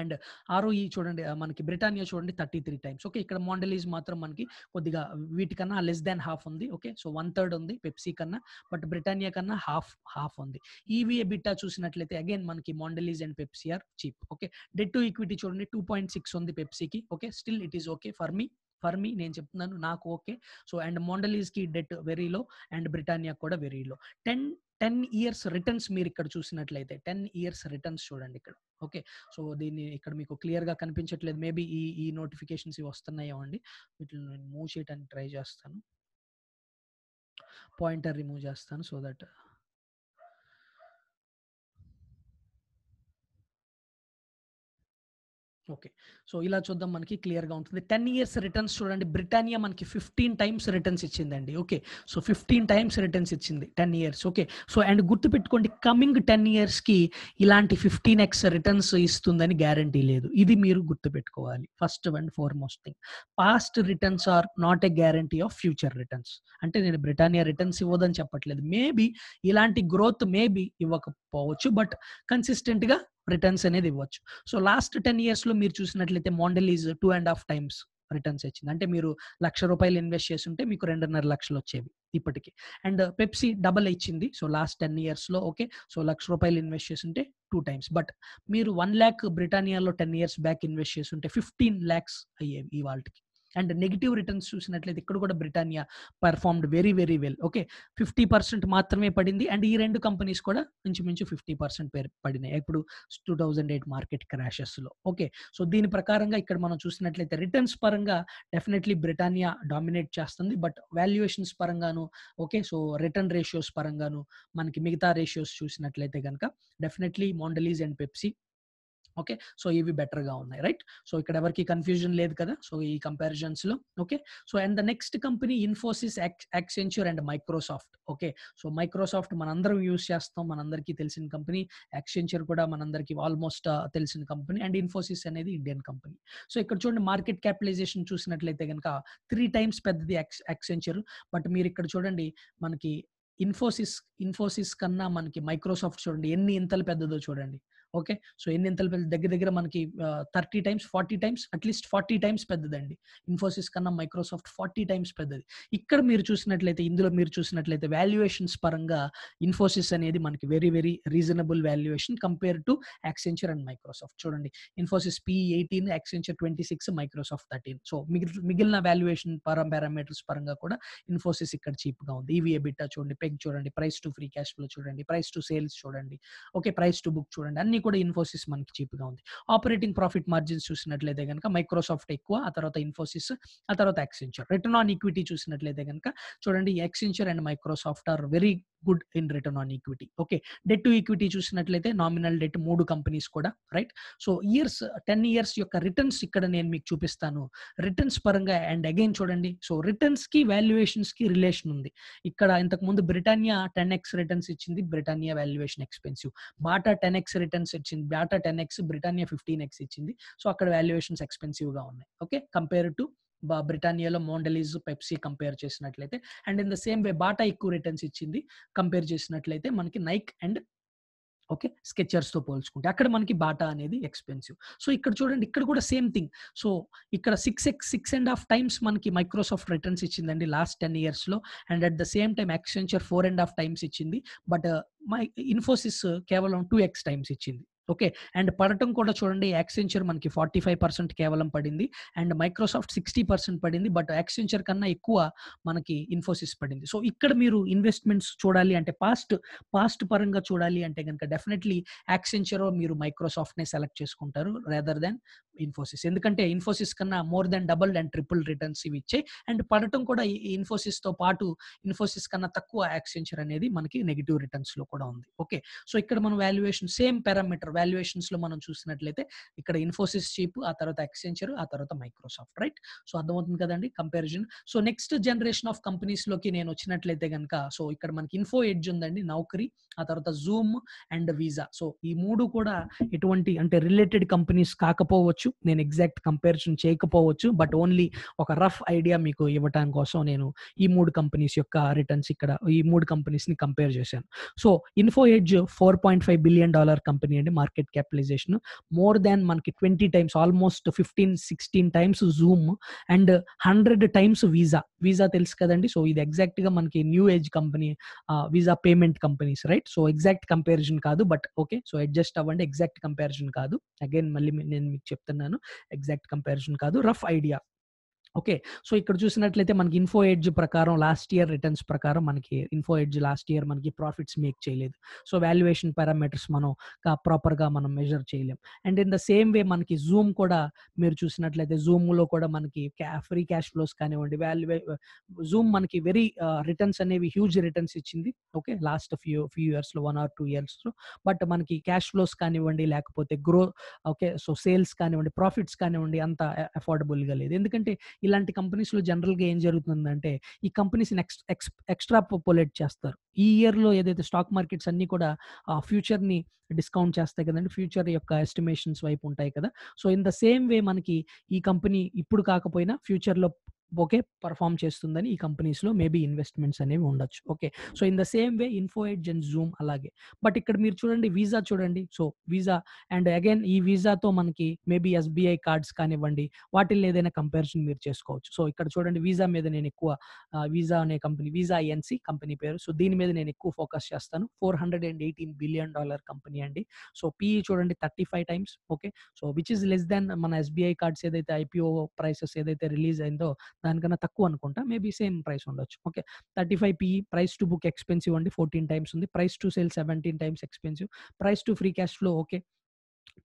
and ఈ చూడండి మనకి బ్రిటానియా చూడండి థర్టీ త్రీ టైమ్స్ ఓకే ఇక్కడ మోండలీజ్ మాత్రం మనకి కొద్దిగా వీటికన్నా లెస్ దాన్ హాఫ్ ఉంది ఓకే సో వన్ థర్డ్ ఉంది పెప్సీ కన్నా బట్ బ్రిటానియా కన్నా హాఫ్ హాఫ్ ఉంది ఈవీఏ బిట్టా చూసినట్లయితే అగైన్ మనకి Mondelez and Pepsi are cheap okay debt to equity చూడండి టూ పాయింట్ సిక్స్ ఉంది పెప్సీకి okay still it is okay for me for me నేను చెప్తున్నాను నాకు ఓకే సో అండ్ మోండలీస్కి debt very low and Britannia కూడా very low ten ten years returns మీరు ఇక్కడ చూసినట్లయితే టెన్ ఇయర్స్ రిటర్న్స్ చూడండి ఇక్కడ ఓకే సో దీన్ని ఇక్కడ మీకు క్లియర్గా కనిపించట్లేదు మేబీ ఈ ఈ నోటిఫికేషన్స్ ఇవి వస్తున్నాయో అండి వీటిని నేను మూవ్ చేయడానికి ట్రై చేస్తాను పాయింటర్ రిమూవ్ చేస్తాను సో దట్ ఓకే సో ఇలా చూద్దాం మనకి క్లియర్గా ఉంటుంది టెన్ ఇయర్స్ రిటర్న్స్ చూడండి బ్రిటానియా మనకి ఫిఫ్టీన్ టైమ్స్ రిటర్న్స్ ఇచ్చిందండి okay so fifteen times returns ఇచ్చింది ten years okay so and గుర్తుపెట్టుకోండి కమింగ్ టెన్ ఇయర్స్కి ఇలాంటి ఫిఫ్టీన్ ఎక్స్ రిటర్న్స్ ఇస్తుందని గ్యారంటీ లేదు ఇది మీరు గుర్తుపెట్టుకోవాలి first and foremost thing past returns are not a guarantee of future returns అంటే నేను బ్రిటానియా రిటర్న్స్ ఇవ్వదని చెప్పట్లేదు మేబీ ఇలాంటి గ్రోత్ మేబీ ఇవ్వకపోవచ్చు బట్ కన్సిస్టెంట్గా రిటర్న్స్ అనేది ఇవ్వచ్చు సో లాస్ట్ టెన్ ఇయర్స్లో మీరు చూసినట్లయితే Mondelez two and half times returns ఇచ్చింది అంటే మీరు లక్ష రూపాయలు ఇన్వెస్ట్ చేసి ఉంటే మీకు రెండున్నర లక్షలు వచ్చేవి ఇప్పటికి అండ్ పెప్సీ డబల్ ఇచ్చింది సో లాస్ట్ టెన్ ఇయర్స్లో ఓకే సో లక్ష రూపాయలు ఇన్వెస్ట్ చేసి ఉంటే టూ టైమ్స్ బట్ మీరు వన్ ల్యాక్ బ్రిటానియాలో టెన్ ఇయర్స్ బ్యాక్ ఇన్వెస్ట్ చేసి ఉంటే ఫిఫ్టీన్ ల్యాక్స్ అయ్యేవి ఈ వాళ్ళకి అండ్ నెగిటివ్ రిటర్న్స్ చూసినట్లయితే ఇక్కడ కూడా Britannia performed very very well okay fifty percent మాత్రమే పడింది అండ్ ఈ రెండు కంపెనీస్ కూడా మించు ఫిఫ్టీ పర్సెంట్ పడినాయి ఇప్పుడు టూ థౌజండ్ ఎయిట్ మార్కెట్ క్రాషెస్లో ఓకే సో దీని ప్రకారంగా ఇక్కడ మనం చూసినట్లయితే రిటర్న్స్ పరంగా డెఫినెట్లీ బ్రిటానియా డామినేట్ చేస్తుంది బట్ వాల్యుయేషన్స్ పరంగాను ఓకే సో రిటర్న్ రేషియోస్ పరంగాను మనకి మిగతా రేషియోస్ చూసినట్లయితే కనుక definitely Mondelez and Pepsi okay so ఇవి బెటర్గా ఉన్నాయి రైట్ సో ఇక్కడ ఎవరికి కన్ఫ్యూజన్ లేదు కదా సో ఈ లో okay so and the next company Infosys Accenture and Microsoft okay so Microsoft మనందరం యూస్ చేస్తాం మనందరికీ తెలిసిన కంపెనీ యాక్సెంచర్ కూడా మనందరికీ ఆల్మోస్ట్ తెలిసిన కంపెనీ అండ్ ఇన్ఫోసిస్ అనేది ఇండియన్ కంపెనీ సో ఇక్కడ చూడండి మార్కెట్ క్యాపిటలైజేషన్ చూసినట్లయితే కనుక త్రీ టైమ్స్ పెద్దది యాక్సెంచర్ బట్ మీరు ఇక్కడ చూడండి మనకి ఇన్ఫోసిస్ ఇన్ఫోసిస్ కన్నా మనకి మైక్రోసాఫ్ట్ చూడండి ఎన్ని ఇంతలు పెద్దదో చూడండి ఓకే సో ఎన్ని ఇంతలు పెద్ద దగ్గర దగ్గర మనకి thirty times forty times atleast forty times పెద్దదండి ఇన్ఫోసిస్ కన్నా మైక్రోసాఫ్ట్ ఫార్టీ టైమ్స్ పెద్దది ఇక్కడ మీరు చూసినట్లయితే ఇందులో మీరు చూసినట్లయితే వాల్యుయేషన్స్ పరంగా ఇన్ఫోసిస్ అనేది మనకి very very reasonable valuation compare to Accenture and Microsoft చూడండి Infosys PE eighteen Accenture twenty six Microsoft thirteen so మిగిలిన వాల్యుయేషన్ పరం పారామీటర్స్ పరంగా కూడా ఇన్ఫోసిస్ ఇక్కడ చీప్గా ఉంది ఈవీఏ బిట్టా చూడండి పెగ్ చూడండి price to free cash flow చూడండి ప్రైస్ టు సేల్స్ చూడండి ఓకే ప్రైస్ టు బుక్ చూడండి అన్ని కూడా ఇన్ఫోసిస్ మనకి చీప్ గా ఉంది ఆపరేటింగ్ ప్రాఫిట్ మార్జిన్స్ చూసినట్లయితే కనుక మైక్రోసాఫ్ట్ ఎక్కువ ఆ తర్వాత ఇన్ఫోసిస్ ఆ తర్వాత ఎక్సెంచర్ రిటర్న్ ఆన్ ఈక్విటీ చూసినట్లయితే కనుక చూడండి Accenture and Microsoft are very good in return on equity okay debt to equity చూసినట్లయితే నామినల్ డెట్ మూడు కంపెనీస్ కూడా right so years ten years యొక్క రిటర్న్స్ ఇక్కడ నేను మీకు చూపిస్తాను రిటర్న్స్ పరంగా అండ్ అగైన్ చూడండి సో రిటర్న్స్ కి వాల్యుయేషన్స్ కి రిలేషన్ ఉంది ఇక్కడ ఇంతకు ముందు బ్రిటానియా టెన్ ఎక్స్ రిటర్న్స్ ఇచ్చింది Britannia valuation expensive Bata ten X returns ఇచ్చింది Bata ten X Britannia fifteen X ఇచ్చింది సో అక్కడ వాల్యుయేషన్స్ ఎక్స్పెన్సివ్ గా ఉన్నాయి ఓకే కంపేర్ టు బ్రిటానియాలో మోండలీజ్ పెప్సీ కంపేర్ చేసినట్లయితే and in the same way Bata ఎక్కువ returns ఇచ్చింది కంపేర్ చేసినట్లయితే మనకి నైక్ అండ్ ఓకే స్కెచర్స్తో పోల్చుకుంటే అక్కడ మనకి బాటా అనేది ఎక్స్పెన్సివ్ సో ఇక్కడ చూడండి ఇక్కడ కూడా సేమ్ థింగ్ సో ఇక్కడ six X six and half times మనకి మైక్రోసాఫ్ట్ రిటర్న్స్ ఇచ్చిందండి లాస్ట్ టెన్ ఇయర్స్లో and at the same time Accenture four and half times ఇచ్చింది బట్ మై ఇన్ఫోసిస్ కేవలం టూ ఎక్స్ టైమ్స్ ఇచ్చింది ఓకే అండ్ పడటం కూడా చూడండి యాక్సెంచర్ మనకి ఫార్టీ ఫైవ్ పర్సెంట్ కేవలం పడింది అండ్ మైక్రోసాఫ్ట్ సిక్స్టీ పర్సెంట్ పడింది బట్ యాక్సెంచర్ కన్నా ఎక్కువ మనకి ఇన్ఫోసిస్ పడింది సో ఇక్కడ మీరు ఇన్వెస్ట్మెంట్స్ చూడాలి అంటే పాస్ట్ పాస్ట్ పరంగా చూడాలి అంటే కనుక డెఫినెట్లీ యాక్సెంచర్ మీరు మైక్రోసాఫ్ట్ నే సెలెక్ట్ చేసుకుంటారు రేదర్ దెన్ ఇన్ఫోసిస్ ఎందుకంటే ఇన్ఫోసిస్ కన్నా more than double and triple returns ఇవి ఇచ్చాయి అండ్ పడటం కూడా ఇన్ఫోసిస్ తో పాటు ఇన్ఫోసిస్ కన్నా తక్కువ యాక్సెంచర్ అనేది మనకి నెగిటివ్ రిటర్న్స్ లో కూడా ఉంది ఓకే సో ఇక్కడ మనం వాల్యుయేషన్ సేమ్ పారామీటర్ వాల్యుయేషన్స్ లో మనం చూసినట్లయితే ఇక్కడ ఇన్ఫోసిస్ చీప్ ఆ తర్వాత ఎక్స్చేంజర్ ఆ తర్వాత మైక్రోసాఫ్ట్ రైట్ సో అర్థమవుతుంది కదండి comparison so next generation of companies లోకి నేను వచ్చినట్లయితే కనుక సో ఇక్కడ మనకి ఇన్ఫో ఎడ్జ్ ఉందండి నౌకరీ ఆ తర్వాత జూమ్ అండ్ వీసా సో ఈ మూడు కూడా ఎటువంటి అంటే రిలేటెడ్ కంపెనీస్ కాకపోవచ్చు నేను ఎగ్జాక్ట్ కంపారిజన్ చేయకపోవచ్చు బట్ ఓన్లీ ఒక రఫ్ ఐడియా మీకు ఇవ్వటం కోసం నేను ఈ మూడు కంపెనీస్ యొక్క రిటర్న్స్ ఇక్కడ ఈ మూడు కంపెనీస్ ని కంపేర్ చేశాను so Info Edge four point five billion dollar company అండి మార్కెట్ క్యాపిటలైజేషన్ మోర్ దాన్ మనకి twenty times almost fifteen sixteen times Zoom and hundred times Visa Visa తెలుసు కదండి సో ఇది గా మనకి new age company Visa payment companies right so exact comparison కాదు but okay so adjust అవ్వండి exact comparison కాదు again మళ్ళీ నేను మీకు చెప్తున్నాను ఎగ్జాక్ట్ కంపారిజన్ కాదు రఫ్ ఐడియా ఓకే సో ఇక్కడ చూసినట్లయితే మనకి ఇన్ఫో ఎడ్జ్ ప్రకారం లాస్ట్ ఇయర్ రిటర్న్స్ ప్రకారం మనకి ఇన్ఫో ఎడ్జ్ లాస్ట్ ఇయర్ మనకి ప్రాఫిట్స్ మేక్ చేయలేదు సో వాల్యుయేషన్ పారామీటర్స్ మనం ప్రాపర్గా మనం మెజర్ చేయలేం and in the same way మనకి జూమ్ కూడా మీరు చూసినట్లయితే జూమ్లో కూడా మనకి ఫ్రీ క్యాష్ ఫ్లోస్ కానివ్వండి వాల్యుయే జూమ్ మనకి వెరీ రిటర్న్స్ అనేవి హ్యూజ్ రిటర్న్స్ ఇచ్చింది ఓకే లాస్ట్ ఫ్యూ ఫ్యూ ఇయర్స్లో వన్ ఆర్ టూ ఇయర్స్లో బట్ మనకి క్యాష్ ఫ్లోస్ కానివ్వండి లేకపోతే గ్రో ఓకే సో సేల్స్ కానివ్వండి ప్రాఫిట్స్ కానివ్వండి అంత అఫోర్డబుల్గా లేదు ఎందుకంటే ఇలాంటి కంపెనీస్లో జనరల్గా ఏం జరుగుతుందంటే ఈ companies ex ex extrapolate చేస్తారు ఈ ఇయర్లో ఏదైతే స్టాక్ మార్కెట్స్ అన్నీ కూడా ఆ ఫ్యూచర్ని డిస్కౌంట్ చేస్తాయి కదండి ఫ్యూచర్ యొక్క ఎస్టిమేషన్స్ వైపు ఉంటాయి కదా so in the same way మనకి ఈ కంపెనీ ఇప్పుడు కాకపోయినా ఫ్యూచర్లో ఓకే పర్ఫామ్ చేస్తుందని ఈ కంపెనీస్లో మేబీ ఇన్వెస్ట్మెంట్స్ అనేవి ఉండొచ్చు okay so in the same way Info edge Zoom అలాగే బట్ ఇక్కడ మీరు చూడండి వీసా చూడండి సో వీసా అండ్ అగైన్ ఈ వీసాతో మనకి మేబీ ఎస్బీఐ కార్డ్స్ కానివ్వండి వాటిల్లో ఏదైనా కంపారిజన్ మీరు చేసుకోవచ్చు సో ఇక్కడ చూడండి వీసా మీద నేను ఎక్కువ వీసా అనే కంపెనీ వీసా ఎన్సీ కంపెనీ పేరు సో దీని మీద నేను ఎక్కువ ఫోకస్ చేస్తాను four hundred and eighteen billion dollar company అండి సో పిఈ చూడండి thirty five times okay so which is less than మన ఎస్బీఐ కార్డ్స్ ఏదైతే ఐపీఓ ప్రైసెస్ ఏదైతే రిలీజ్ అయిందో దానికన్నా తక్కువ అనుకుంటా మేబీ సేమ్ ప్రైస్ ఉండొచ్చు okay thirty five PE price to book expensive అండి ఫోర్టీన్ టైమ్స్ ఉంది price to sale seventeen times expensive price to free cash flow okay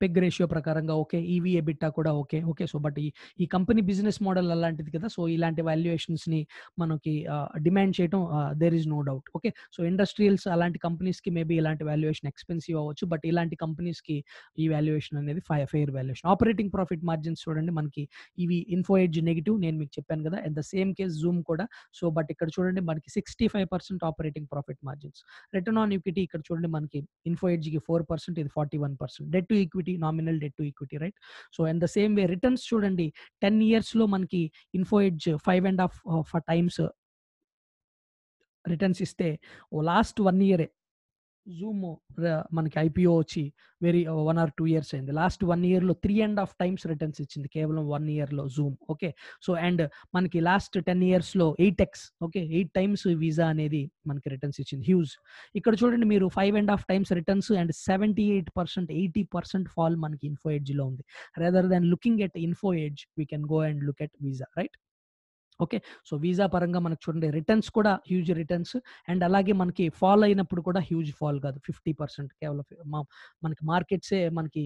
PEG ratio ప్రకారంగా ఓకే ఈవీ ఎబిట్టా కూడా okay okay so but ఈ ఈ company business model అలాంటిది కదా so ఇలాంటి valuations ని మనకి డిమాండ్ చేయడం there is no doubt okay so industrials అలాంటి కంపెనీస్ కి మేబీ ఇలాంటి వాల్యుయేషన్ ఎక్స్పెన్సివ్ అవ్వచ్చు బట్ ఇలాంటి కి ఈ వాల్యుయేషన్ అనేది fair valuation operating profit margins చూడండి మనకి ఇవి ఇన్ఫో ఎడ్జ్ నెగిటివ్ నేను మీకు చెప్పాను కదా at the same case Zoom కూడా సో బట్ ఇక్కడ చూడండి మనకి sixty five percent operating profit margins return on equity ఇక్కడ చూడండి మనకి ఇన్ఫో కి ఫోర్ పర్సెంట్ ఇది forty one percent debt to equity nominal debt to equity right so and the same way returns చూడండి ten years లో మనకి Info Edge five and half times returns ఇస్తే ఓ లాస్ట్ వన్ ఇయరే Zoom మనకి IPO వచ్చి very one or two years అయింది last one ఇయర్లో three and half times returns ఇచ్చింది కేవలం వన్ ఇయర్లో జూమ్ ఓకే సో అండ్ మనకి లాస్ట్ టెన్ ఇయర్స్లో eight X okay eight times Visa అనేది మనకి రిటర్న్స్ ఇచ్చింది హ్యూజ్ ఇక్కడ చూడండి మీరు five and half times returns and seventy eight percent eighty percent fall మనకి ఇన్ఫో లో ఉంది rather than looking at Info Edge we can go and look at Visa right okay so Visa పరంగా మనకు చూడండి returns కూడా huge returns and అలాగే మనకి fall అయినప్పుడు కూడా హ్యూజ్ ఫాల్ కాదు ఫిఫ్టీ పర్సెంట్ కేవలం మనకి మార్కెట్సే మనకి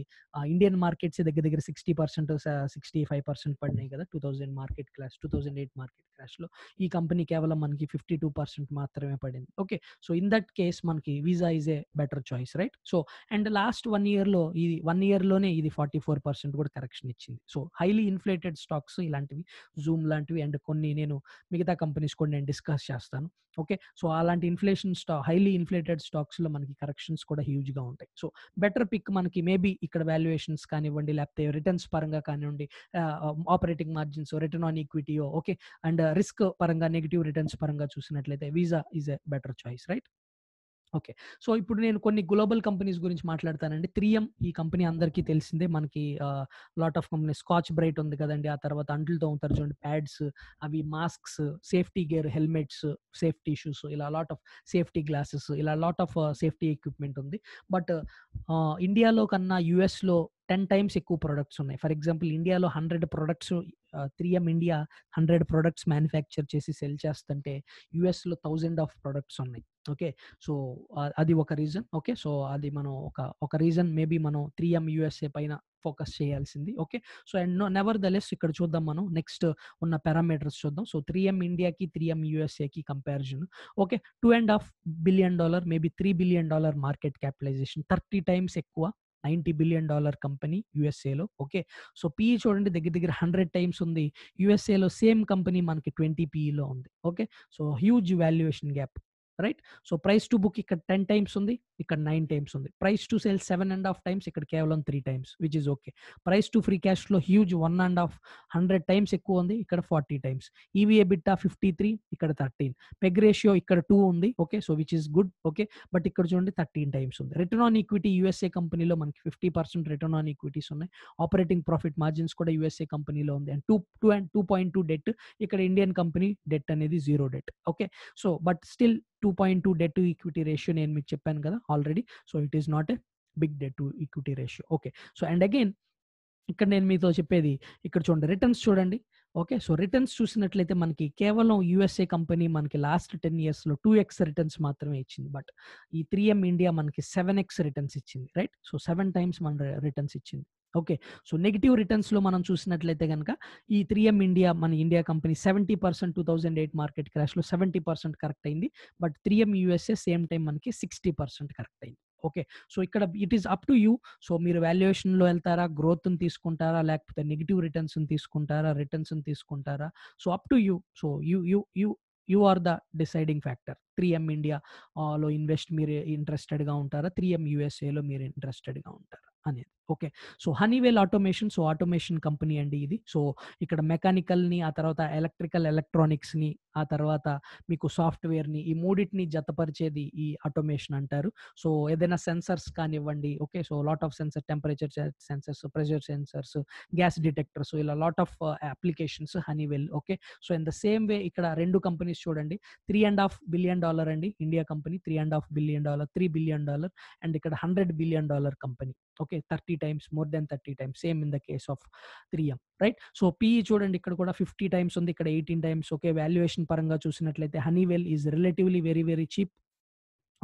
ఇండియన్ మార్కెట్సే దగ్గర దగ్గర sixty percent sixty five percent పడినాయి కదా two thousand market crash two thousand eight market క్రాష్లో ఈ కంపెనీ కేవలం మనకి ఫిఫ్టీ టూ పర్సెంట్ మాత్రమే పడింది okay so in that case మనకి Visa is a better choice right so and last one ఇయర్లో ఇది వన్ ఇయర్లోనే ఇది ఫార్టీ ఫోర్ పర్సెంట్ కూడా కరెక్షన్ ఇచ్చింది సో హైలీ ఇన్ఫ్లేటెడ్ స్టాక్స్ ఇలాంటివి జూమ్ లాంటివి అండ్ కొన్ని కొన్ని నేను మిగతా కంపెనీస్ కూడా నేను డిస్కస్ చేస్తాను ఓకే సో అలాంటి ఇన్ఫ్లేషన్ స్టాక్ హైలీ ఇన్ఫ్లేటెడ్ స్టాక్స్లో మనకి కరెక్షన్స్ కూడా హ్యూజ్గా ఉంటాయి సో బెటర్ పిక్ మనకి మేబీ ఇక్కడ వాల్యుయేషన్స్ కానివ్వండి లేకపోతే రిటర్న్స్ పరంగా కానివ్వండి ఆపరేటింగ్ మార్జిన్స్ రిటర్న్ ఆన్ ఈక్విటీయో ఓకే అండ్ రిస్క్ పరంగా నెగిటివ్ రిటర్న్స్ పరంగా చూసినట్లయితే Visa is a better choice right okay so ఇప్పుడు నేను కొన్ని గ్లోబల్ కంపెనీస్ గురించి మాట్లాడతానండి త్రీ ఎం ఈ కంపెనీ అందరికీ తెలిసిందే మనకి lot of company Scotch Brite ఉంది కదండి ఆ తర్వాత అంటులు ఉంటారు చూడండి ప్యాడ్స్ అవి masks safety gear helmets safety shoes ఇలా లాట్ ఆఫ్ సేఫ్టీ గ్లాసెస్ ఇలా లాట్ ఆఫ్ సేఫ్టీ ఎక్విప్మెంట్ ఉంది బట్ ఇండియాలో కన్నా యుఎస్లో టెన్ టైమ్స్ ఎక్కువ ప్రొడక్ట్స్ ఉన్నాయి ఫర్ ఎగ్జాంపుల్ ఇండియాలో hundred products three M India hundred products manufacture చేసి సెల్ చేస్తుంటే యుఎస్లో థౌజండ్ ఆఫ్ ప్రొడక్ట్స్ ఉన్నాయి ఓకే సో అది ఒక రీజన్ ఓకే సో అది మనం ఒక ఒక రీజన్ మేబీ మనం త్రీ ఎం యూఎస్ఏ పైన ఫోకస్ చేయాల్సింది okay so and no nevertheless ఇక్కడ చూద్దాం మనం నెక్స్ట్ ఉన్న పారామీటర్స్ చూద్దాం సో త్రీ ఎం ఇండియాకి త్రీ ఎం యూఎస్ఏకి comparison okay two and half billion dollar maybe three billion dollar market capitalization thirty times ఎక్కువ నైంటీ బిలియన్ డాలర్ కంపెనీ యుఎస్ఏలో okay so PE చూడండి దగ్గర దగ్గర హండ్రెడ్ టైమ్స్ ఉంది యుఎస్ఏలో సేమ్ కంపెనీ మనకి ట్వంటీ పిఈలో ఉంది okay so huge valuation gap right so price to book ఇక్కడ టెన్ టైమ్స్ ఉంది ఇక్కడ నైన్ టైమ్స్ ఉంది price to sale seven and half times ఇక్కడ కేవలం three times which is okay price to free cash లో huge one and half hundred times ఎక్కువ ఉంది ఇక్కడ forty times EV EBITDA fifty three ఇక్కడ థర్టీన్ పెగ్ రేషియో ఇక్కడ two ఉంది okay so which is good okay but ఇక్కడ చూడండి thirteen times ఉంది రిటర్న్ ఆన్ ఈక్విటీ యూఎస్ఏ కంపెనీలో మనకి fifty percent return on equities ఉన్నాయి ఆపరేటింగ్ ప్రాఫిట్ మార్జిన్స్ కూడా యూఎస్ఏ కంపెనీలో ఉంది and two two and two point two debt ఇక్కడ ఇండియన్ కంపెనీ డెట్ అనేది zero debt okay so but still two point two debt equity ratio నేను మీకు చెప్పాను కదా already so it is not a big debt to equity ratio okay so and again ఇక్కడ నేను మీతో చెప్పేది ఇక్కడ చూడండి రిటర్న్స్ చూడండి ఓకే సో రిటర్న్స్ చూసినట్లయితే మనకి కేవలం యూఎస్ఏ కంపెనీ మనకి లాస్ట్ టెన్ ఇయర్స్ లో టూ ఎక్స్ రిటర్న్స్ మాత్రమే ఇచ్చింది బట్ ఈ త్రీ ఎం ఇండియా మనకి సెవెన్ ఎక్స్ రిటర్న్స్ ఇచ్చింది రైట్ సో సెవెన్ టైమ్స్ మన రిటర్న్స్ ఇచ్చింది ఓకే సో నెగిటివ్ రిటర్న్స్లో మనం చూసినట్లయితే కనుక ఈ త్రీ ఎం ఇండియా మన India company seventy percent two thousand eight market క్రాష్లో సెవెంటీ పర్సెంట్ కరెక్ట్ అయింది but three M USA same time మనకి సిక్స్టీ పర్సెంట్ కరెక్ట్ అయింది ఓకే సో ఇక్కడ it is up to you so మీరు లో వెళ్తారా గ్రోత్ని తీసుకుంటారా లేకపోతే నెగిటివ్ రిటర్న్స్ని తీసుకుంటారా రిటర్న్స్ని తీసుకుంటారా so up to you so you you you you are the deciding factor three M ఇండియాలో ఇన్వెస్ట్ మీరు ఇంట్రెస్టెడ్గా ఉంటారా త్రీ ఎం యూఎస్ఏలో మీరు ఇంట్రెస్టెడ్గా ఉంటారా అనేది okay so Honeywell automation so automation company అండి ఇది సో ఇక్కడ మెకానికల్ని ఆ తర్వాత ఎలక్ట్రికల్ ఎలక్ట్రానిక్స్ ని ఆ తర్వాత మీకు సాఫ్ట్వేర్ని ఈ మూడింటిని జతపరిచేది ఈ ఆటోమేషన్ అంటారు సో ఏదైనా సెన్సర్స్ కానివ్వండి okay so lot of sensor temperature sensors pressure sensors gas detectors ఇలా lot of applications Honeywell okay so in the same way ఇక్కడ రెండు కంపెనీస్ చూడండి three and half billion dollar అండి India company three and half billion dollar three billion dollar and ఇక్కడ hundred billion dollar company okay thirty times more than thirty times same in the case of three M right so P చూడండి ఇక్కడ కూడా fifty times ఉంది ఇక్కడ eighteen times okay valuation పరంగా చూసినట్లయితే Honeywell is relatively very very cheap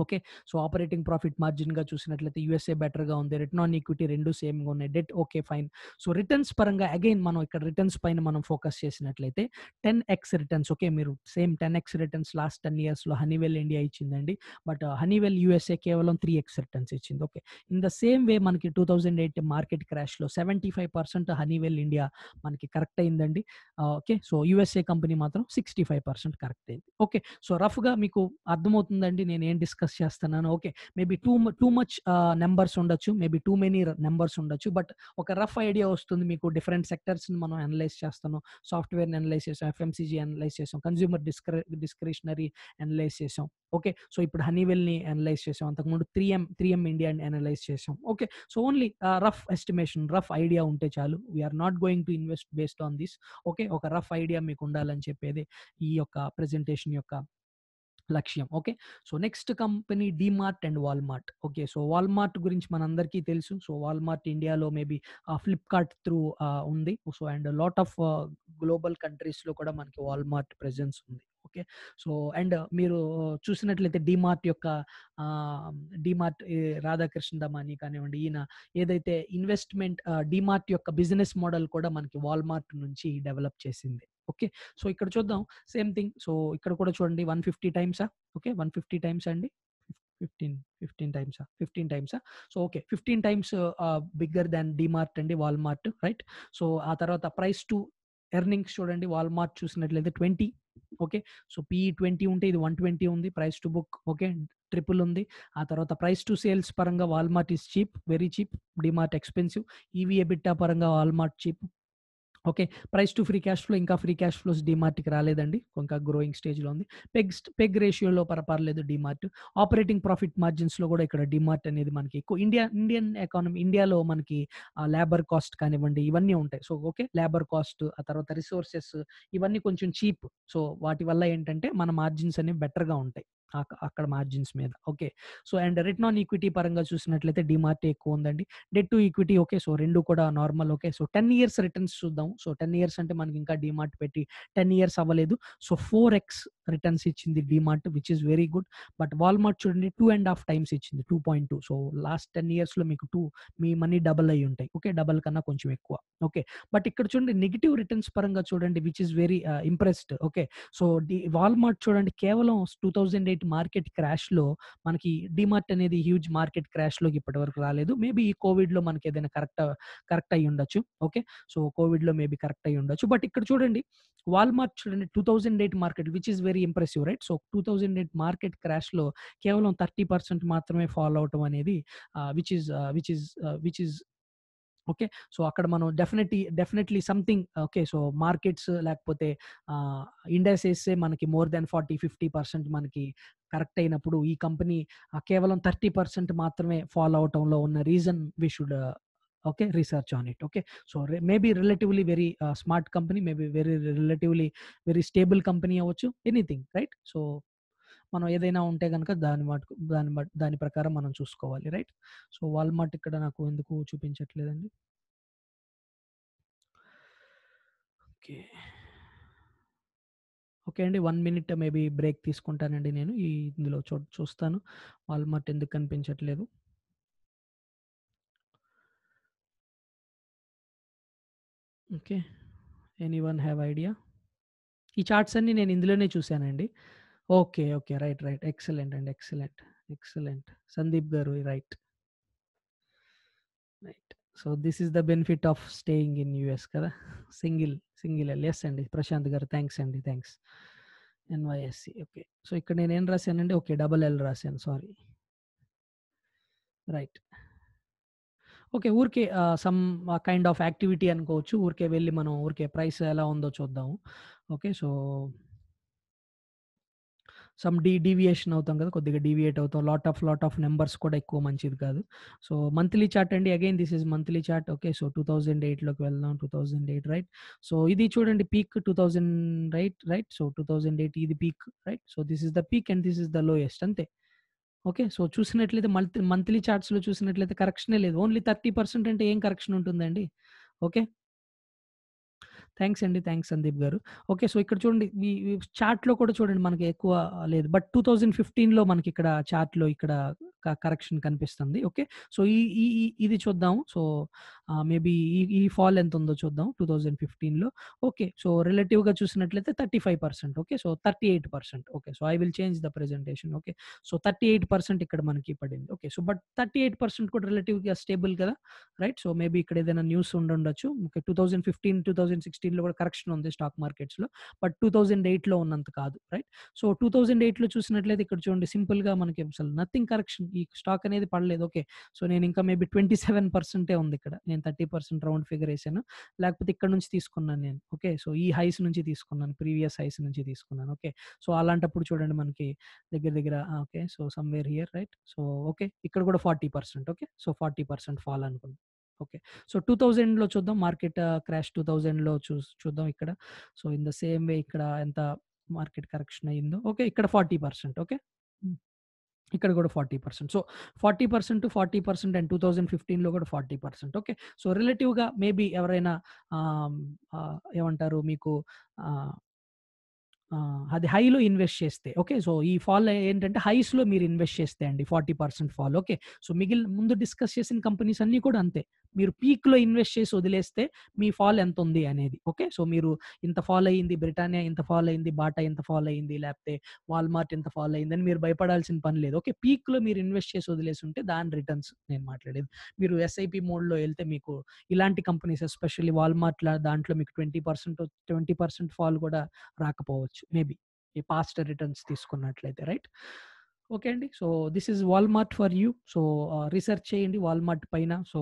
okay so operating profit margin గా చూసినట్లయితే USA బెటర్గా ఉంది రిటర్న్ ఆన్ ఈక్విటీ రెండు సేమ్ గా ఉన్నాయి debt okay fine so returns పరంగా అగైన్ మనం ఇక్కడ రిటర్న్స్ పైన మనం ఫోకస్ చేసినట్లయితే టెన్ ఎక్స్ రిటర్న్స్ ఓకే మీరు same ten X returns last ten ఇయర్స్లో హనీవెల్ ఇండియా ఇచ్చిందండి బట్ హనీవెల్ యూఎస్ఏ కేవలం త్రీ ఎక్స్ రిటర్న్స్ ఇచ్చింది okay in the same way మనకి టూ థౌజండ్ ఎయిట్ మార్కెట్ క్రాష్లో seventy five percent Honeywell India మనకి correct అయిందండి okay so USA company మాత్రం sixty five percent correct అయింది okay so rough గా మీకు అర్థమవుతుందండి నేను ఏం డిస్కస్ డిస్కస్ చేస్తున్నాను okay maybe too too much numbers ఉండొచ్చు మేబీ టూ మెనీ నెంబర్స్ ఉండొచ్చు బట్ ఒక రఫ్ ఐడియా వస్తుంది మీకు డిఫరెంట్ సెక్టర్స్ని మనం అనలైజ్ చేస్తాను సాఫ్ట్వేర్ అనలైజ్ చేసాం ఎఫ్ఎంసీజీ అనలైజ్ చేసాం కన్జ్యూమర్ డిస్క్రి డిస్క్రిషనరీ అనలైజ్ చేసాం ఓకే సో ఇప్పుడు హనీవెల్ని అనలైజ్ చేసాం అంతకుముందు three M three M India analyse చేసాం okay so only rough estimation rough idea ఉంటే చాలు we're not going to invest based on this okay ఒక రఫ్ ఐడియా మీకు ఉండాలని చెప్పేది ఈ యొక్క ప్రెజెంటేషన్ యొక్క లక్ష్యం okay so next company DMart and Walmart okay so Walmart గురించి మనందరికీ తెలుసు సో వాల్మార్ట్ ఇండియాలో మేబీ ఫ్లిప్కార్ట్ త్రూ ఉంది so and lot of global కంట్రీస్లో కూడా మనకి వాల్మార్ట్ ప్రెజెన్స్ ఉంది ఓకే సో అండ్ మీరు చూసినట్లయితే డిమార్ట్ యొక్క డిమార్ట్ రాధాకృష్ణ దమాని కానివ్వండి ఈయన ఏదైతే ఇన్వెస్ట్మెంట్ డిమార్ట్ యొక్క బిజినెస్ మోడల్ కూడా మనకి వాల్మార్ట్ నుంచి డెవలప్ చేసింది ఓకే సో ఇక్కడ చూద్దాం సేమ్ థింగ్ సో ఇక్కడ కూడా చూడండి వన్ ఫిఫ్టీ టైమ్సా ఓకే వన్ ఫిఫ్టీ టైమ్స్ అండి ఫిఫ్టీన్ ఫిఫ్టీన్ టైమ్సా ఫిఫ్టీన్ టైమ్సా so okay fifteen times bigger than DMart అండి వాల్మార్ట్ రైట్ సో ఆ తర్వాత ప్రైస్ టు ఎర్నింగ్స్ చూడండి వాల్మార్ట్ చూసినట్లయితే twenty okay so P twenty ఉంటే ఇది వన్ ట్వంటీ ఉంది price to book okay triple ఉంది ఆ తర్వాత ప్రైస్ టు సేల్స్ పరంగా Walmart is cheap very cheap DMart expensive EV EBITDA పరంగా Walmart cheap okay price to free cash flow ఇంకా free cash flows డిమార్ట్కి రాలేదండి ఇంకా గ్రోయింగ్ స్టేజ్లో ఉంది పెగ్ పెగ్ రేషియోలో పర్వాలేదు డిమార్ట్ ఆపరేటింగ్ ప్రాఫిట్ మార్జిన్స్లో కూడా ఇక్కడ డిమార్ట్ అనేది మనకి ఎక్కువ ఇండియా ఇండియన్ ఎకానమీ ఇండియాలో మనకి లేబర్ కాస్ట్ కానివ్వండి ఇవన్నీ ఉంటాయి సో ఓకే లేబర్ కాస్ట్ ఆ తర్వాత రిసోర్సెస్ ఇవన్నీ కొంచెం చీప్ సో వాటి వల్ల ఏంటంటే మన మార్జిన్స్ అనేవి బెటర్గా ఉంటాయి అక్కడ మార్జిన్స్ మీద okay so and return on equity పరంగా చూసినట్లయితే డిమార్ట్ ఎక్కువ ఉందండి debt to equity okay so రెండు కూడా normal okay so ten years returns చూద్దాం సో టెన్ ఇయర్స్ అంటే మనకి ఇంకా డిమార్ట్ పెట్టి టెన్ ఇయర్స్ అవ్వలేదు సో ఫోర్ ఎక్స్ రిటర్న్స్ ఇచ్చింది DMart which is very good but Walmart చూడండి టూ అండ్ హాఫ్ టైమ్స్ ఇచ్చింది two point two so last ten ఇయర్స్లో మీకు టూ మీ మనీ డబుల్ అయ్యి ఉంటాయి ఓకే డబుల్ కన్నా కొంచెం ఎక్కువ ఓకే బట్ ఇక్కడ చూడండి నెగిటివ్ రిటర్న్స్ పరంగా చూడండి which is very impressed okay so the Walmart చూడండి కేవలం టూ థౌజండ్ మార్కెట్ మార్కెట్ క్రాష్లో మనకి డిమార్ట్ అనేది హ్యూజ్ మార్కెట్ క్రాష్లోకి ఇప్పటి వరకు రాలేదు మేబీ ఈ కోవిడ్లో మనకి ఏదైనా కరెక్ట్ కరెక్ట్ అయ్యి ఉండొచ్చు ఓకే సో కోవిడ్లో మేబీ కరెక్ట్ అయ్యి ఉండొచ్చు బట్ ఇక్కడ చూడండి వాల్మార్ట్ చూడండి two thousand eight market which is very impressive right so two thousand eight market క్రాష్లో కేవలం థర్టీ పర్సెంట్ మాత్రమే ఫాలో అవటం అనేది which is which is which is okay so అక్కడ మనం definitely definitely something okay so markets లేకపోతే వేస్తే మనకి more than forty fifty percent మనకి కరెక్ట్ అయినప్పుడు ఈ కంపెనీ కేవలం థర్టీ పర్సెంట్ మాత్రమే ఫాలో అవటంలో ఉన్న reason we should okay research on it okay so maybe relatively very smart company maybe very relatively very stable company అవ్వచ్చు ఎనీథింగ్ రైట్ సో మనం ఏదైనా ఉంటే కనుక దాని మటుకు దాని దాని ప్రకారం మనం చూసుకోవాలి రైట్ సో వాల్మార్ట్ ఇక్కడ నాకు ఎందుకు చూపించట్లేదండి ఓకే ఓకే అండి వన్ మినిట్ మేబీ బ్రేక్ తీసుకుంటానండి నేను ఈ ఇందులో చూ చూస్తాను వాల్మార్ట్ ఎందుకు కనిపించట్లేదు okay any one have idea ఈ చార్ట్స్ అన్ని నేను ఇందులోనే చూశానండి okay okay right right excellent అండి ఎక్సలెంట్ ఎక్సలెంట్ సందీప్ గారు right right so this is the benefit of staying in US కదా సింగిల్ సింగిల్ ఎల్ ఎస్ అండి ప్రశాంత్ గారు థ్యాంక్స్ అండి థ్యాంక్స్ ఎన్వైఎస్సి ఓకే సో ఇక్కడ నేను ఏం రాశానండి ఓకే డబల్ ఎల్ రాశాను సారీ రైట్ ఓకే ఊరికే సమ్ కైండ్ ఆఫ్ యాక్టివిటీ అనుకోవచ్చు ఊరికే వెళ్ళి మనం ఊరికే ప్రైస్ ఎలా ఉందో చూద్దాము ఓకే సో సమ్ డీ డీవియేషన్ అవుతాం కదా కొద్దిగా డీవియేట్ అవుతాం lot of lot of numbers కూడా ఎక్కువ మంచిది కాదు సో మంత్లీ చార్ట్ అండి again this is monthly chart okay so two thousand ఎయిట్లోకి వెళ్దాం two thousand eight right so ఇది చూడండి peak two thousand right right so two thousand eight ఇది peak right so this is the peak and this is the lowest అంతే okay so చూసినట్లయితే మల్తీ monthly చార్ట్స్లో చూసినట్లయితే కరెక్షనే లేదు ఓన్లీ థర్టీ పర్సెంట్ అంటే ఏం కరెక్షన్ ఉంటుందండి ఓకే థ్యాంక్స్ అండి థ్యాంక్స్ సందీప్ గారు ఓకే సో ఇక్కడ చూడండి మీ చార్ట్లో కూడా చూడండి మనకి ఎక్కువ లేదు బట్ టూ థౌజండ్ ఫిఫ్టీన్లో మనకి ఇక్కడ చార్ట్లో ఇక్కడ కరెక్షన్ కనిపిస్తుంది ఓకే సో ఈ ఈ ఇది చూద్దాం సో మేబీ ఈ ఈ ఫాల్ ఎంత ఉందో చూద్దాం టూ థౌజండ్ ఫిఫ్టీన్లో ఓకే సో రిలేటివ్గా చూసినట్లయితే thirty five percent okay so thirty eight percent okay so I will change the presentation okay so thirty eight percent ఇక్కడ మనకి పడింది okay so but thirty eight percent కూడా రిలేటివ్గా స్టేబుల్ కదా right so maybe ఇక్కడ ఏదైనా న్యూస్ ఉండొచ్చు okay two thousand fifteen two thousand sixteen సిక్స్టీన్లో కూడా కరెక్షన్ ఉంది స్టాక్ మార్కెట్స్లో బట్ టూ థౌజండ్ ఎయిట్లో ఉన్నంత కాదు రైట్ సో టూ థౌజండ్ ఎయిట్లో చూసినట్లయితే ఇక్కడ చూడండి సింపుల్గా మనకి అసలు నథింగ్ కరెక్షన్ ఈ స్టాక్ అనేది పడలేదు ఓకే సో నేను ఇంకా మేబీ ట్వంటీ సెవెన్ పర్సెంటే ఉంది ఇక్కడ నేను థర్టీ పర్సెంట్ రౌండ్ ఫిగర్ వేసాను లేకపోతే ఇక్కడ నుంచి తీసుకున్నాను నేను ఓకే సో ఈ హైస్ నుంచి తీసుకున్నాను ప్రీవియస్ హైస్ నుంచి తీసుకున్నాను ఓకే సో అలాంటప్పుడు చూడండి మనకి దగ్గర దగ్గర okay so somewhere here right so okay ఇక్కడ కూడా forty percent okay so forty percent fall అనుకుంటా ఓకే సో టూ థౌజండ్లో చూద్దాం మార్కెట్ క్రాష్ టూ థౌజండ్లో చూ చూద్దాం ఇక్కడ so in the same way ఇక్కడ ఎంత మార్కెట్ కరెక్షన్ అయ్యిందో ఓకే ఇక్కడ ఫార్టీ పర్సెంట్ ఓకే ఇక్కడ కూడా forty percent so forty percent to forty percent and two thousand ఫిఫ్టీన్లో కూడా ఫార్టీ పర్సెంట్ ఓకే సో రిలేటివ్గా మేబీ ఎవరైనా ఏమంటారు మీకు అది హైలో ఇన్వెస్ట్ చేస్తే ఓకే సో ఈ ఫాల్ ఏంటంటే హైస్లో మీరు ఇన్వెస్ట్ చేస్తే అండి forty percent fall okay so మిగిలిన ముందు డిస్కస్ చేసిన కంపెనీస్ అన్నీ కూడా అంతే మీరు పీక్లో ఇన్వెస్ట్ చేసి వదిలేస్తే మీ ఫాల్ ఎంత ఉంది అనేది ఓకే సో మీరు ఇంత ఫాల్ అయ్యింది బ్రిటానియా ఇంత ఫాల్ అయ్యింది బాటా ఇంత ఫాల్ అయ్యింది లేకపోతే వాల్మార్ట్ ఇంత ఫాల్ అయ్యింది అని మీరు భయపడాల్సిన పని లేదు ఓకే పీక్లో మీరు ఇన్వెస్ట్ చేసి వదిలేసి ఉంటే దాని రిటర్న్స్ నేను మాట్లాడేది మీరు ఎస్ఐపి మోడ్లో వెళ్తే మీకు ఇలాంటి కంపెనీస్ ఎస్పెషల్లీ వాల్మార్ట్ దాంట్లో మీకు twenty percent twenty percent fall కూడా రాకపోవచ్చు కావచ్చు మేబీ ఈ పాస్ట్ రిటర్న్స్ తీసుకున్నట్లయితే రైట్ ఓకే అండి so this Walmart for you so research చేయండి వాల్మార్ట్ పైన సో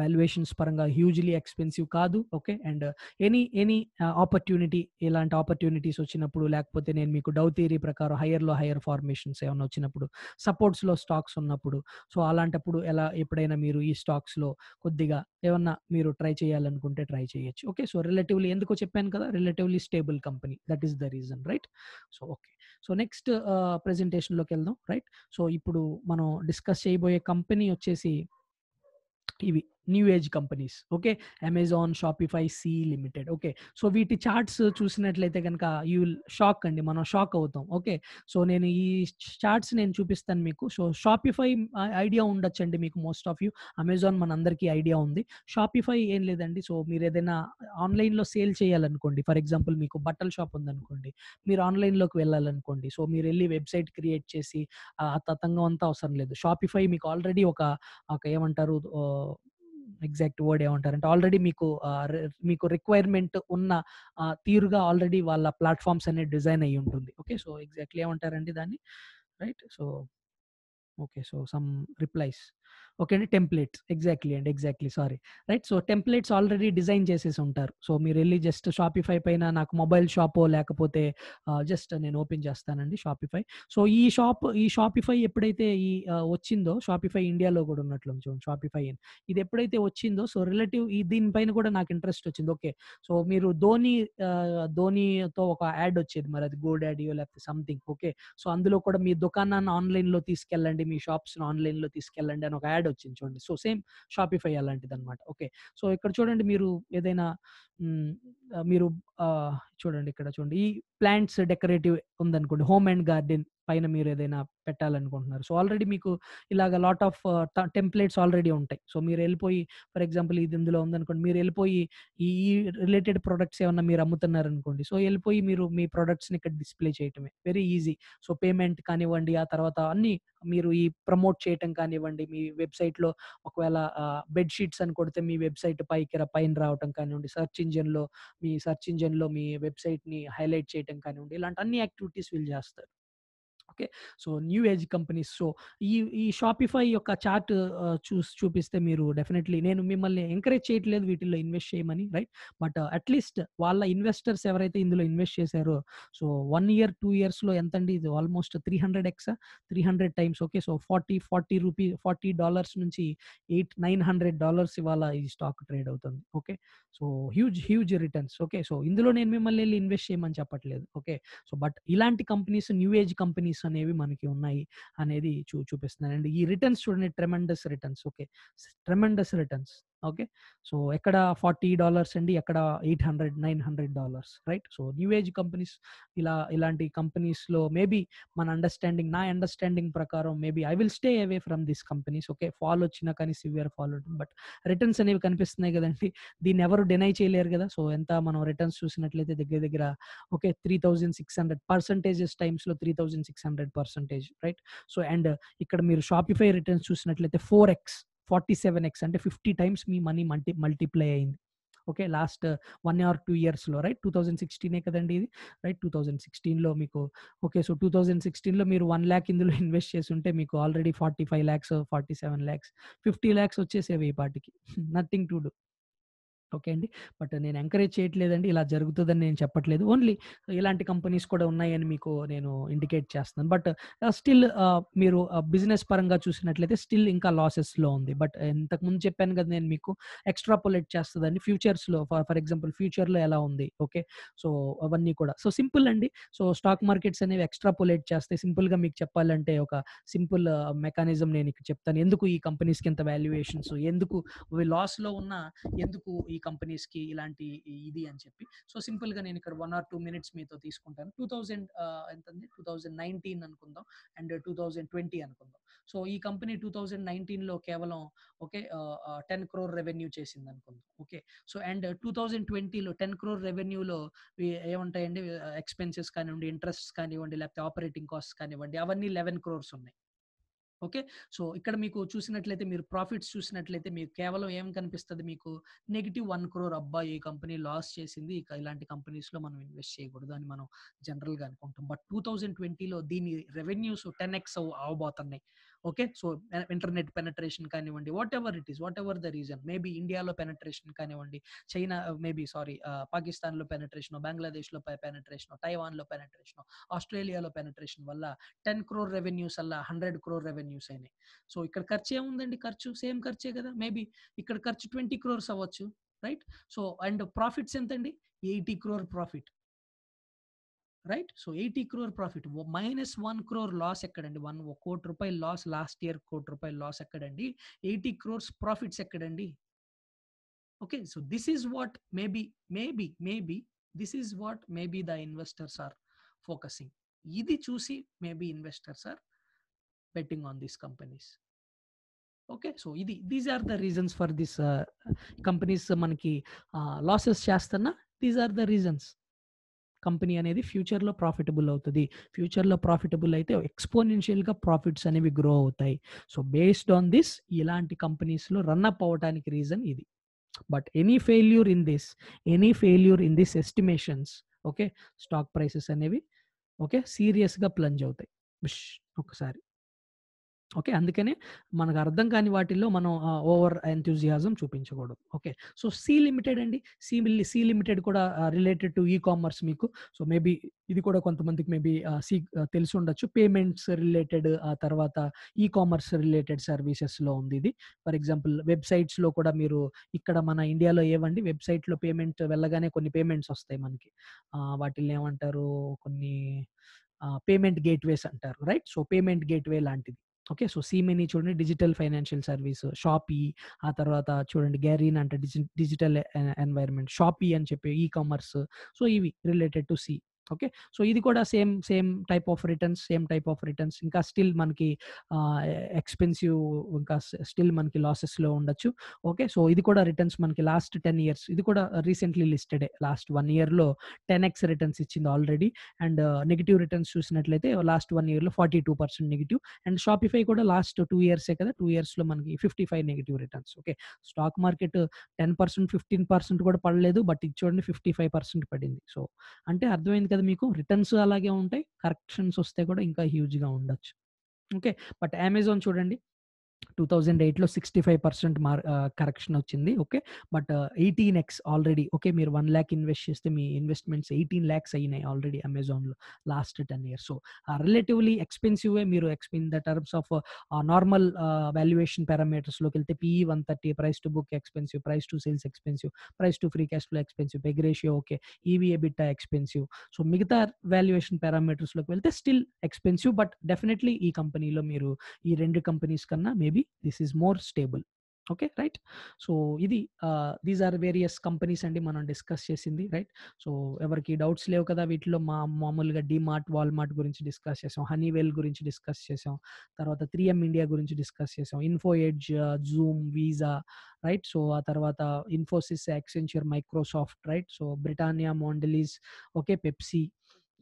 వాల్యుయేషన్స్ పరంగా హ్యూజ్లీ ఎక్స్పెన్సివ్ కాదు okay and any any opportunity ఇలాంటి ఆపర్చునిటీస్ వచ్చినప్పుడు లేకపోతే నేను మీకు డౌ థియరీ ప్రకారం హయ్యర్లో హయ్యర్ ఫార్మేషన్స్ ఏమైనా వచ్చినప్పుడు సపోర్ట్స్లో స్టాక్స్ ఉన్నప్పుడు సో అలాంటప్పుడు ఎలా ఎప్పుడైనా మీరు ఈ స్టాక్స్లో కొద్దిగా ఏమన్నా మీరు ట్రై చేయాలనుకుంటే ట్రై చేయొచ్చు ఓకే సో రిలేటివ్లీ ఎందుకో చెప్పాను కదా relatively stable company that is the reason right so okay so next ప్రెజెంటేషన్లోకి వెళ్దాం రైట్ సో ఇప్పుడు మనం డిస్కస్ చేయబోయే కంపెనీ వచ్చేసి ఇవి new age companies okay Amazon Shopify Sea Limited okay so వీటి చార్ట్స్ చూసినట్లయితే కనుక యూ షాక్ అండి మనం షాక్ అవుతాం ఓకే సో నేను ఈ చార్ట్స్ నేను చూపిస్తాను మీకు సో షాపిఫై ఐడియా ఉండొచ్చండి మీకు మోస్ట్ ఆఫ్ యూ అమెజాన్ మనందరికీ ఐడియా ఉంది షాపిఫై ఏం లేదండి సో మీరు ఏదైనా ఆన్లైన్లో సేల్ చేయాలనుకోండి ఫర్ ఎగ్జాంపుల్ మీకు బట్టల షాప్ ఉందనుకోండి మీరు ఆన్లైన్లోకి వెళ్ళాలనుకోండి సో మీరు వెళ్ళి వెబ్సైట్ క్రియేట్ చేసి ఆ తతంగం అంతా అవసరం లేదు షాపిఫై మీకు ఆల్రెడీ ఒక ఒక ఏమంటారు ఎగ్జాక్ట్ వర్డ్ అంటే ఆల్రెడీ మీకు మీకు రిక్వైర్మెంట్ ఉన్న తీరుగా ఆల్రెడీ వాళ్ళ ప్లాట్ఫామ్స్ అనేది డిజైన్ అయ్యి ఉంటుంది ఓకే సో ఎగ్జాక్ట్లీ ఏమంటారండి దాన్ని right so okay so some replies okay అండి టెంప్లెట్స్ ఎగ్జాక్ట్లీ అండి exactly sorry right so templates already design చేసేసి ఉంటారు సో మీరు వెళ్ళి జస్ట్ షాపిఫై పైన నాకు మొబైల్ షాపో లేకపోతే జస్ట్ నేను ఓపెన్ చేస్తానండి షాపిఫై సో ఈ షాప్ ఈ షాపిఫై ఎప్పుడైతే ఈ వచ్చిందో షాపిఫై ఇండియాలో కూడా ఉన్నట్లు చూడండి షాపిఫై అని ఇది ఎప్పుడైతే వచ్చిందో సో రిలేటివ్ ఈ దీనిపైన కూడా నాకు ఇంట్రెస్ట్ వచ్చింది ఓకే సో మీరు ధోని ధోనితో ఒక యాడ్ వచ్చేది మరి అది గో డాడీయో లేకపోతే సంథింగ్ ఓకే సో అందులో కూడా మీ దుకాణాన్ని ఆన్లైన్లో తీసుకెళ్ళండి మీ షాప్స్ ఆన్లైన్లో తీసుకెళ్ళండి అని ఒక యాడ్ వచ్చింది చూడండి సో సేమ్ షాపిఫై అలాంటిది అనమాట ఓకే సో ఇక్కడ చూడండి మీరు ఏదైనా మీరు చూడండి ఇక్కడ చూడండి ఈ ప్లాంట్స్ డెకరేటివ్ ఉందనుకోండి హోమ్ అండ్ గార్డెన్ పైన మీరు ఏదైనా పెట్టాలనుకుంటున్నారు సో ఆల్రెడీ మీకు ఇలాగ లాట్ ఆఫ్ టెంప్లెట్స్ ఆల్రెడీ ఉంటాయి సో మీరు వెళ్ళిపోయి ఫర్ ఎగ్జాంపుల్ ఇది ఇందులో ఉందనుకోండి మీరు వెళ్ళిపోయి ఈ రిలేటెడ్ ప్రొడక్ట్స్ ఏమన్నా మీరు అమ్ముతున్నారు అనుకోండి సో వెళ్ళిపోయి మీరు మీ ప్రొడక్ట్స్ని ఇక్కడ డిస్ప్లే చేయటమే వెరీ ఈజీ సో పేమెంట్ కానివ్వండి ఆ తర్వాత అన్ని మీరు ఈ ప్రమోట్ చేయటం కానివ్వండి మీ వెబ్సైట్లో ఒకవేళ బెడ్షీట్స్ అని కొడితే మీ వెబ్సైట్ పైకి పైన రావటం కానివ్వండి సర్చ్ ఇంజిన్లో మీ సర్చ్ ఇంజిన్లో మీ వెబ్సైట్ని హైలైట్ చేయటం కానివ్వండి ఇలాంటి అన్ని యాక్టివిటీస్ వీళ్ళు చేస్తారు okay so new age companies so ఈ ఈ షాపిఫై యొక్క చార్ట్ చూసి చూపిస్తే మీరు డెఫినెట్లీ నేను మిమ్మల్ని ఎంకరేజ్ చేయట్లేదు వీటిల్లో ఇన్వెస్ట్ చేయమని రైట్ బట్ అట్లీస్ట్ వాళ్ళ ఇన్వెస్టర్స్ ఎవరైతే ఇందులో ఇన్వెస్ట్ చేశారో సో వన్ ఇయర్ టూ ఇయర్స్లో ఎంత అండి ఇది almost three hundred x three hundred times okay so forty forty rupee forty dollars నుంచి ఎయిట్ నైన్ హండ్రెడ్ డాలర్స్ ఇవాళ ఈ స్టాక్ ట్రేడ్ అవుతుంది okay so huge huge returns okay so ఇందులో నేను మిమ్మల్ని వెళ్ళి ఇన్వెస్ట్ చేయమని చెప్పట్లేదు ఓకే సో బట్ ఇలాంటి కంపెనీస్ న్యూ ఏజ్ కంపెనీస్ అనేవి మనకి ఉన్నాయి అనేది చూ చూపిస్తున్నాను అండ్ ఈ రిటర్న్స్ చూడండి tremendous returns okay tremendous returns okay so ఎక్కడ ఫార్టీ డాలర్స్ అండి ఎక్కడ eight hundred nine hundred dollars right so new age companies ఇలా ఇలాంటి కంపెనీస్లో మేబీ మన అండర్స్టాండింగ్ నా అండర్స్టాండింగ్ ప్రకారం maybe I will stay away from this companies okay fall వచ్చినా కానీ సివియర్ ఫాల్ బట్ రిటర్న్స్ అనేవి కనిపిస్తున్నాయి కదండి దీన్ని ఎవరు డినై చేయలేరు కదా సో ఎంత మనం రిటర్న్స్ చూసినట్లయితే దగ్గర దగ్గర okay three thousand six hundred percentages టైమ్స్లో three thousand six hundred percentage right so and ఇక్కడ మీరు షాపిఫై రిటర్న్స్ చూసినట్లయితే four x forty seven x అంటే ఫిఫ్టీ టైమ్స్ మీ మనీ మల్టీ మల్టిప్లై అయింది okay last one or two ఇయర్స్లో right two thousand సిక్స్టీనే కదండి ఇది రైట్ టూ థౌజండ్ సిక్స్టీన్లో మీకు ఓకే సో టూ థౌజండ్ సిక్స్టీన్లో మీరు వన్ ల్యాక్ ఇందులో ఇన్వెస్ట్ చేసి ఉంటే మీకు already forty five lakhs forty seven lakhs fifty lakhs వచ్చేసేవి ఈ పాటికి నథింగ్ టు డూ ఓకే అండి బట్ నేను ఎంకరేజ్ చేయట్లేదండి ఇలా జరుగుతుందని నేను చెప్పట్లేదు ఓన్లీ ఇలాంటి కంపెనీస్ కూడా ఉన్నాయని మీకు నేను ఇండికేట్ చేస్తున్నాను బట్ స్టిల్ మీరు బిజినెస్ పరంగా చూసినట్లయితే స్టిల్ ఇంకా లాసెస్లో ఉంది బట్ ఇంతకుముందు చెప్పాను కదా నేను మీకు ఎక్స్ట్రాపులేట్ చేస్తుందండి ఫ్యూచర్స్లో ఫర్ ఫర్ ఎగ్జాంపుల్ ఫ్యూచర్లో ఎలా ఉంది ఓకే సో అవన్నీ కూడా సో సింపుల్ అండి సో స్టాక్ మార్కెట్స్ అనేవి ఎక్స్ట్రాపులేట్ చేస్తే సింపుల్గా మీకు చెప్పాలంటే ఒక సింపుల్ మెకానిజం నేను చెప్తాను ఎందుకు ఈ కంపెనీస్కి ఇంత వాల్యుయేషన్స్ ఎందుకు లాస్లో ఉన్న ఎందుకు ఈ కంపెనీస్కి ఇలాంటి ఇది అని చెప్పి సో సింపుల్గా నేను ఇక్కడ వన్ ఆర్ టూ మినిట్స్ మీతో తీసుకుంటాను టూ థౌజండ్ ఉంది టూ థౌజండ్ నైన్టీన్ అనుకుందాం అండ్ టూ థౌజండ్ ట్వంటీ అనుకుందాం సో ఈ కంపెనీ టూ థౌజండ్ నైన్టీన్లో కేవలం ఓకే టెన్ క్రోర్ రెవెన్యూ చేసింది అనుకుందాం okay so and two thousand ట్వంటీలో టెన్ క్రోర్ రెవెన్యూలో ఏముంటాయండి ఎక్స్పెన్సెస్ కానివ్వండి ఇంట్రెస్ట్ కానివ్వండి లేకపోతే ఆపరేటింగ్ కాస్ట్ కానివ్వండి అవన్నీ లెవెన్ క్రోర్స్ ఉన్నాయి ఓకే సో ఇక్కడ మీకు చూసినట్లయితే మీరు ప్రాఫిట్స్ చూసినట్లయితే మీకు కేవలం ఏం కనిపిస్తుంది మీకు నెగిటివ్ వన్ క్రోర్ అబ్బా ఈ కంపెనీ లాస్ చేసింది ఇక ఇలాంటి కంపెనీస్లో మనం ఇన్వెస్ట్ చేయకూడదు అని మనం జనరల్గా అనుకుంటాం బట్ టూ థౌజండ్ ట్వంటీలో దీని రెవెన్యూస్ టెన్ ఎక్స్ అవబోతున్నాయి ఓకే సో ఇంటర్నెట్ పెనట్రేషన్ కానివ్వండి whatever it is whatever the reason maybe ఇండియాలో పెనట్రేషన్ కానివ్వండి చైనా మేబీ సారీ పాకిస్తాన్లో పెనట్రేషన్ బంగ్లాదేశ్లో పెనట్రేషన్ తైవాన్లో పెనట్రేషన్ ఆస్ట్రేలియాలో పెనట్రేషన్ వల్ల టెన్ క్రోర్ రెవెన్యూస్ అలా హండ్రెడ్ క్రోర్ రెవెన్యూస్ అయినాయి సో ఇక్కడ ఖర్చు ఏముందండి ఖర్చు సేమ్ ఖర్చే కదా మేబీ ఇక్కడ ఖర్చు ట్వంటీ క్రోర్స్ అవ్వచ్చు రైట్ సో అండ్ ప్రాఫిట్స్ ఎంతండి eighty crore profit right so eighty crore profit minus one crore loss ఎక్కడండి వన్ కోటి రూపాయలు లాస్ లాస్ట్ ఇయర్ కోటి రూపాయలు లాస్ ఎక్కడండి ఎయిటీ క్రోర్స్ ప్రాఫిట్స్ ఎక్కడండి okay so this is what maybe maybe maybe this is what maybe the investors are focusing ఇది చూసి maybe investors are betting on these companies okay so ఇది these are the reasons for this companies మనకి losses చేస్తున్నా these are the reasons company అనేది ఫ్యూచర్లో profitable అవుతుంది ఫ్యూచర్లో profitable అయితే ఎక్స్పోనెన్షియల్గా ప్రాఫిట్స్ అనేవి గ్రో అవుతాయి సో బేస్డ్ ఆన్ దిస్ ఇలాంటి కంపెనీస్లో రన్అప్ అవ్వడానికి రీజన్ ఇది but any failure in this any failure in this estimations okay stock prices అనేవి ఓకే సీరియస్గా ప్లంజ్ అవుతాయి ఒకసారి ఓకే అందుకనే మనకు అర్థం కాని వాటిల్లో మనం ఓవర్ ఎంతూజియాజం చూపించకూడదు ఓకే సో సి లిమిటెడ్ అండి సి సి లిమిటెడ్ కూడా రిలేటెడ్ టు ఈ కామర్స్ మీకు సో మేబీ ఇది కూడా కొంతమందికి మేబీ సి తెలిసి ఉండొచ్చు పేమెంట్స్ రిలేటెడ్ ఆ తర్వాత ఈ కామర్స్ రిలేటెడ్ సర్వీసెస్లో ఉంది ఇది ఫర్ ఎగ్జాంపుల్ వెబ్సైట్స్లో కూడా మీరు ఇక్కడ మన ఇండియాలో ఏవండి వెబ్సైట్లో పేమెంట్ వెళ్ళగానే కొన్ని పేమెంట్స్ వస్తాయి మనకి వాటిని ఏమంటారు కొన్ని పేమెంట్ గేట్వేస్ అంటారు రైట్ సో పేమెంట్ గేట్వే లాంటిది ఓకే సో సీమెని చూడండి డిజిటల్ ఫైనాన్షియల్ సర్వీస్ షాపీ ఆ తర్వాత చూడండి గ్యారీన్ అంటే డిజిటల్ ఎన్వైర్న్మెంట్ షాపీ అని చెప్పి ఈ కామర్స్ సో ఇవి related to Sea okay so ఇది కూడా same same type of returns same type of returns ఇంకా స్టిల్ మనకి ఎక్స్పెన్సివ్ ఇంకా స్టిల్ మనకి లాసెస్ లో ఉండొచ్చు ఓకే సో ఇది కూడా రిటర్న్స్ మనకి లాస్ట్ టెన్ ఇయర్స్ ఇది కూడా recently listed last one year లో టెన్ ఎక్స్ రిటర్న్స్ ఇచ్చింది ఆల్రెడీ అండ్ నెగిటివ్ రిటర్న్స్ చూసినట్లయితే లాస్ట్ వన్ ఇయర్ లో forty two percent negative and Shopify కూడా లాస్ట్ టూ ఇయర్సే కదా టూ ఇయర్స్ లో మనకి fifty five negative returns okay stock market ten percent fifteen percent కూడా పడలేదు బట్ ఇది చూడండి ఫిఫ్టీ ఫైవ్ పర్సెంట్ పడింది సో అంటే అర్థమైంది కదా ఉంటుంది మీకు రిటర్న్స్ అలాగే ఉంటాయి కరెక్షన్స్ వస్తే కూడా ఇంకా హ్యూజ్గా ఉండొచ్చు ఓకే బట్ అమెజాన్ చూడండి టూ థౌజండ్ ఎయిట్లో సిక్స్టీ ఫైవ్ పర్సెంట్ మార్ కరెక్షన్ వచ్చింది okay but eighteen x already okay మీరు వన్ ల్యాక్ ఇన్వెస్ట్ చేస్తే మీ ఇన్వెస్ట్మెంట్స్ ఎయిటీన్ ల్యాక్స్ అయినాయి ఆల్రెడీ అమెజాన్లో last ten years so relatively ఎక్స్పెన్సివే మీరు in the terms of normal valuation పారామీటర్స్లోకి వెళ్తే PE one thirty price to book expensive price to sales expensive price to free cash flow expensive peg ratio okay EV EBITDA expensive so మిగతా valuation పారామీటర్స్లోకి వెళ్తే still expensive but definitely ఈ కంపెనీలో మీరు ఈ రెండు కంపెనీస్ కన్నా maybe maybe this is more stable okay right so ఇది దీస్ ఆర్ వేరియస్ కంపెనీస్ అండి మనం డిస్కస్ చేసింది రైట్ సో ఎవరికి డౌట్స్ లేవు కదా వీటిలో మా మామూలుగా డిమార్ట్ వాల్మార్ట్ గురించి డిస్కస్ చేసాం హనీవెల్ గురించి డిస్కస్ చేసాం తర్వాత త్రీ ఎం ఇండియా గురించి డిస్కస్ చేసాం Info edge Zoom Visa right so ఆ తర్వాత Infosys Accenture Microsoft right so Britannia Mondelez okay Pepsi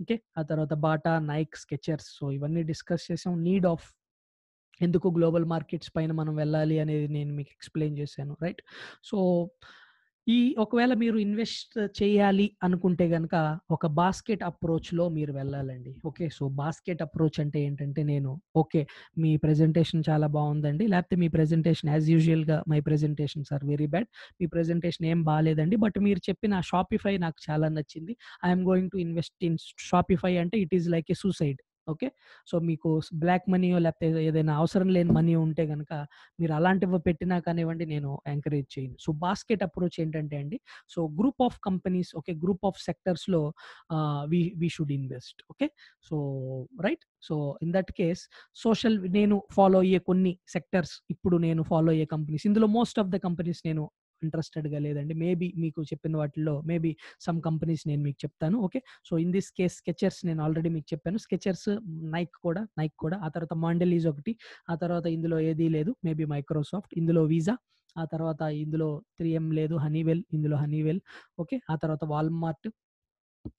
okay ఆ తర్వాత బాటా నైక్ స్కెచర్స్ సో ఇవన్నీ డిస్కస్ చేసాం నీడ్ ఆఫ్ ఎందుకు గ్లోబల్ మార్కెట్స్ పైన మనం వెళ్ళాలి అనేది నేను మీకు ఎక్స్ప్లెయిన్ చేశాను రైట్ సో ఈ ఒకవేళ మీరు ఇన్వెస్ట్ చేయాలి అనుకుంటే కనుక ఒక బాస్కెట్ అప్రోచ్లో మీరు వెళ్ళాలండి ఓకే సో బాస్కెట్ అప్రోచ్ అంటే ఏంటంటే నేను ఓకే మీ ప్రెజెంటేషన్ చాలా బాగుందండి లేకపోతే మీ ప్రెజెంటేషన్ యాజ్ యూజువల్గా my presentation are very bad మీ ప్రెజెంటేషన్ ఏం బాగాలేదండి బట్ మీరు చెప్పిన షాపిఫై నాకు చాలా నచ్చింది I'm going to invest in Shopify అంటే it is like a suicide okay so మీకు బ్లాక్ మనీ లేకపోతే ఏదైనా అవసరం లేని మనీ ఉంటే కనుక మీరు అలాంటివి పెట్టినా కానివ్వండి నేను ఎంకరేజ్ చేయను సో బాస్కెట్ అప్రోచ్ ఏంటంటే అండి so group of companies okay group of సెక్టర్స్లో we we should invest okay so right so in that case social నేను ఫాలో అయ్యే కొన్ని సెక్టర్స్ ఇప్పుడు నేను ఫాలో అయ్యే కంపెనీస్ ఇందులో మోస్ట్ ఆఫ్ ద కంపెనీస్ నేను ఇంట్రెస్టెడ్గా లేదండి మేబీ మీకు చెప్పిన వాటిలో మేబీ సమ్ కంపెనీస్ నేను మీకు చెప్తాను okay so in this case Skechers నేను ఆల్రెడీ మీకు చెప్పాను స్కెచర్స్ నైక్ కూడా నైక్ కూడా ఆ తర్వాత మాండలీజ్ ఒకటి ఆ తర్వాత ఇందులో ఏదీ లేదు మేబీ మైక్రోసాఫ్ట్ ఇందులో వీజా ఆ తర్వాత ఇందులో త్రీ ఎం లేదు హనీవెల్ ఇందులో హనీవెల్ ఓకే ఆ తర్వాత వాల్మార్ట్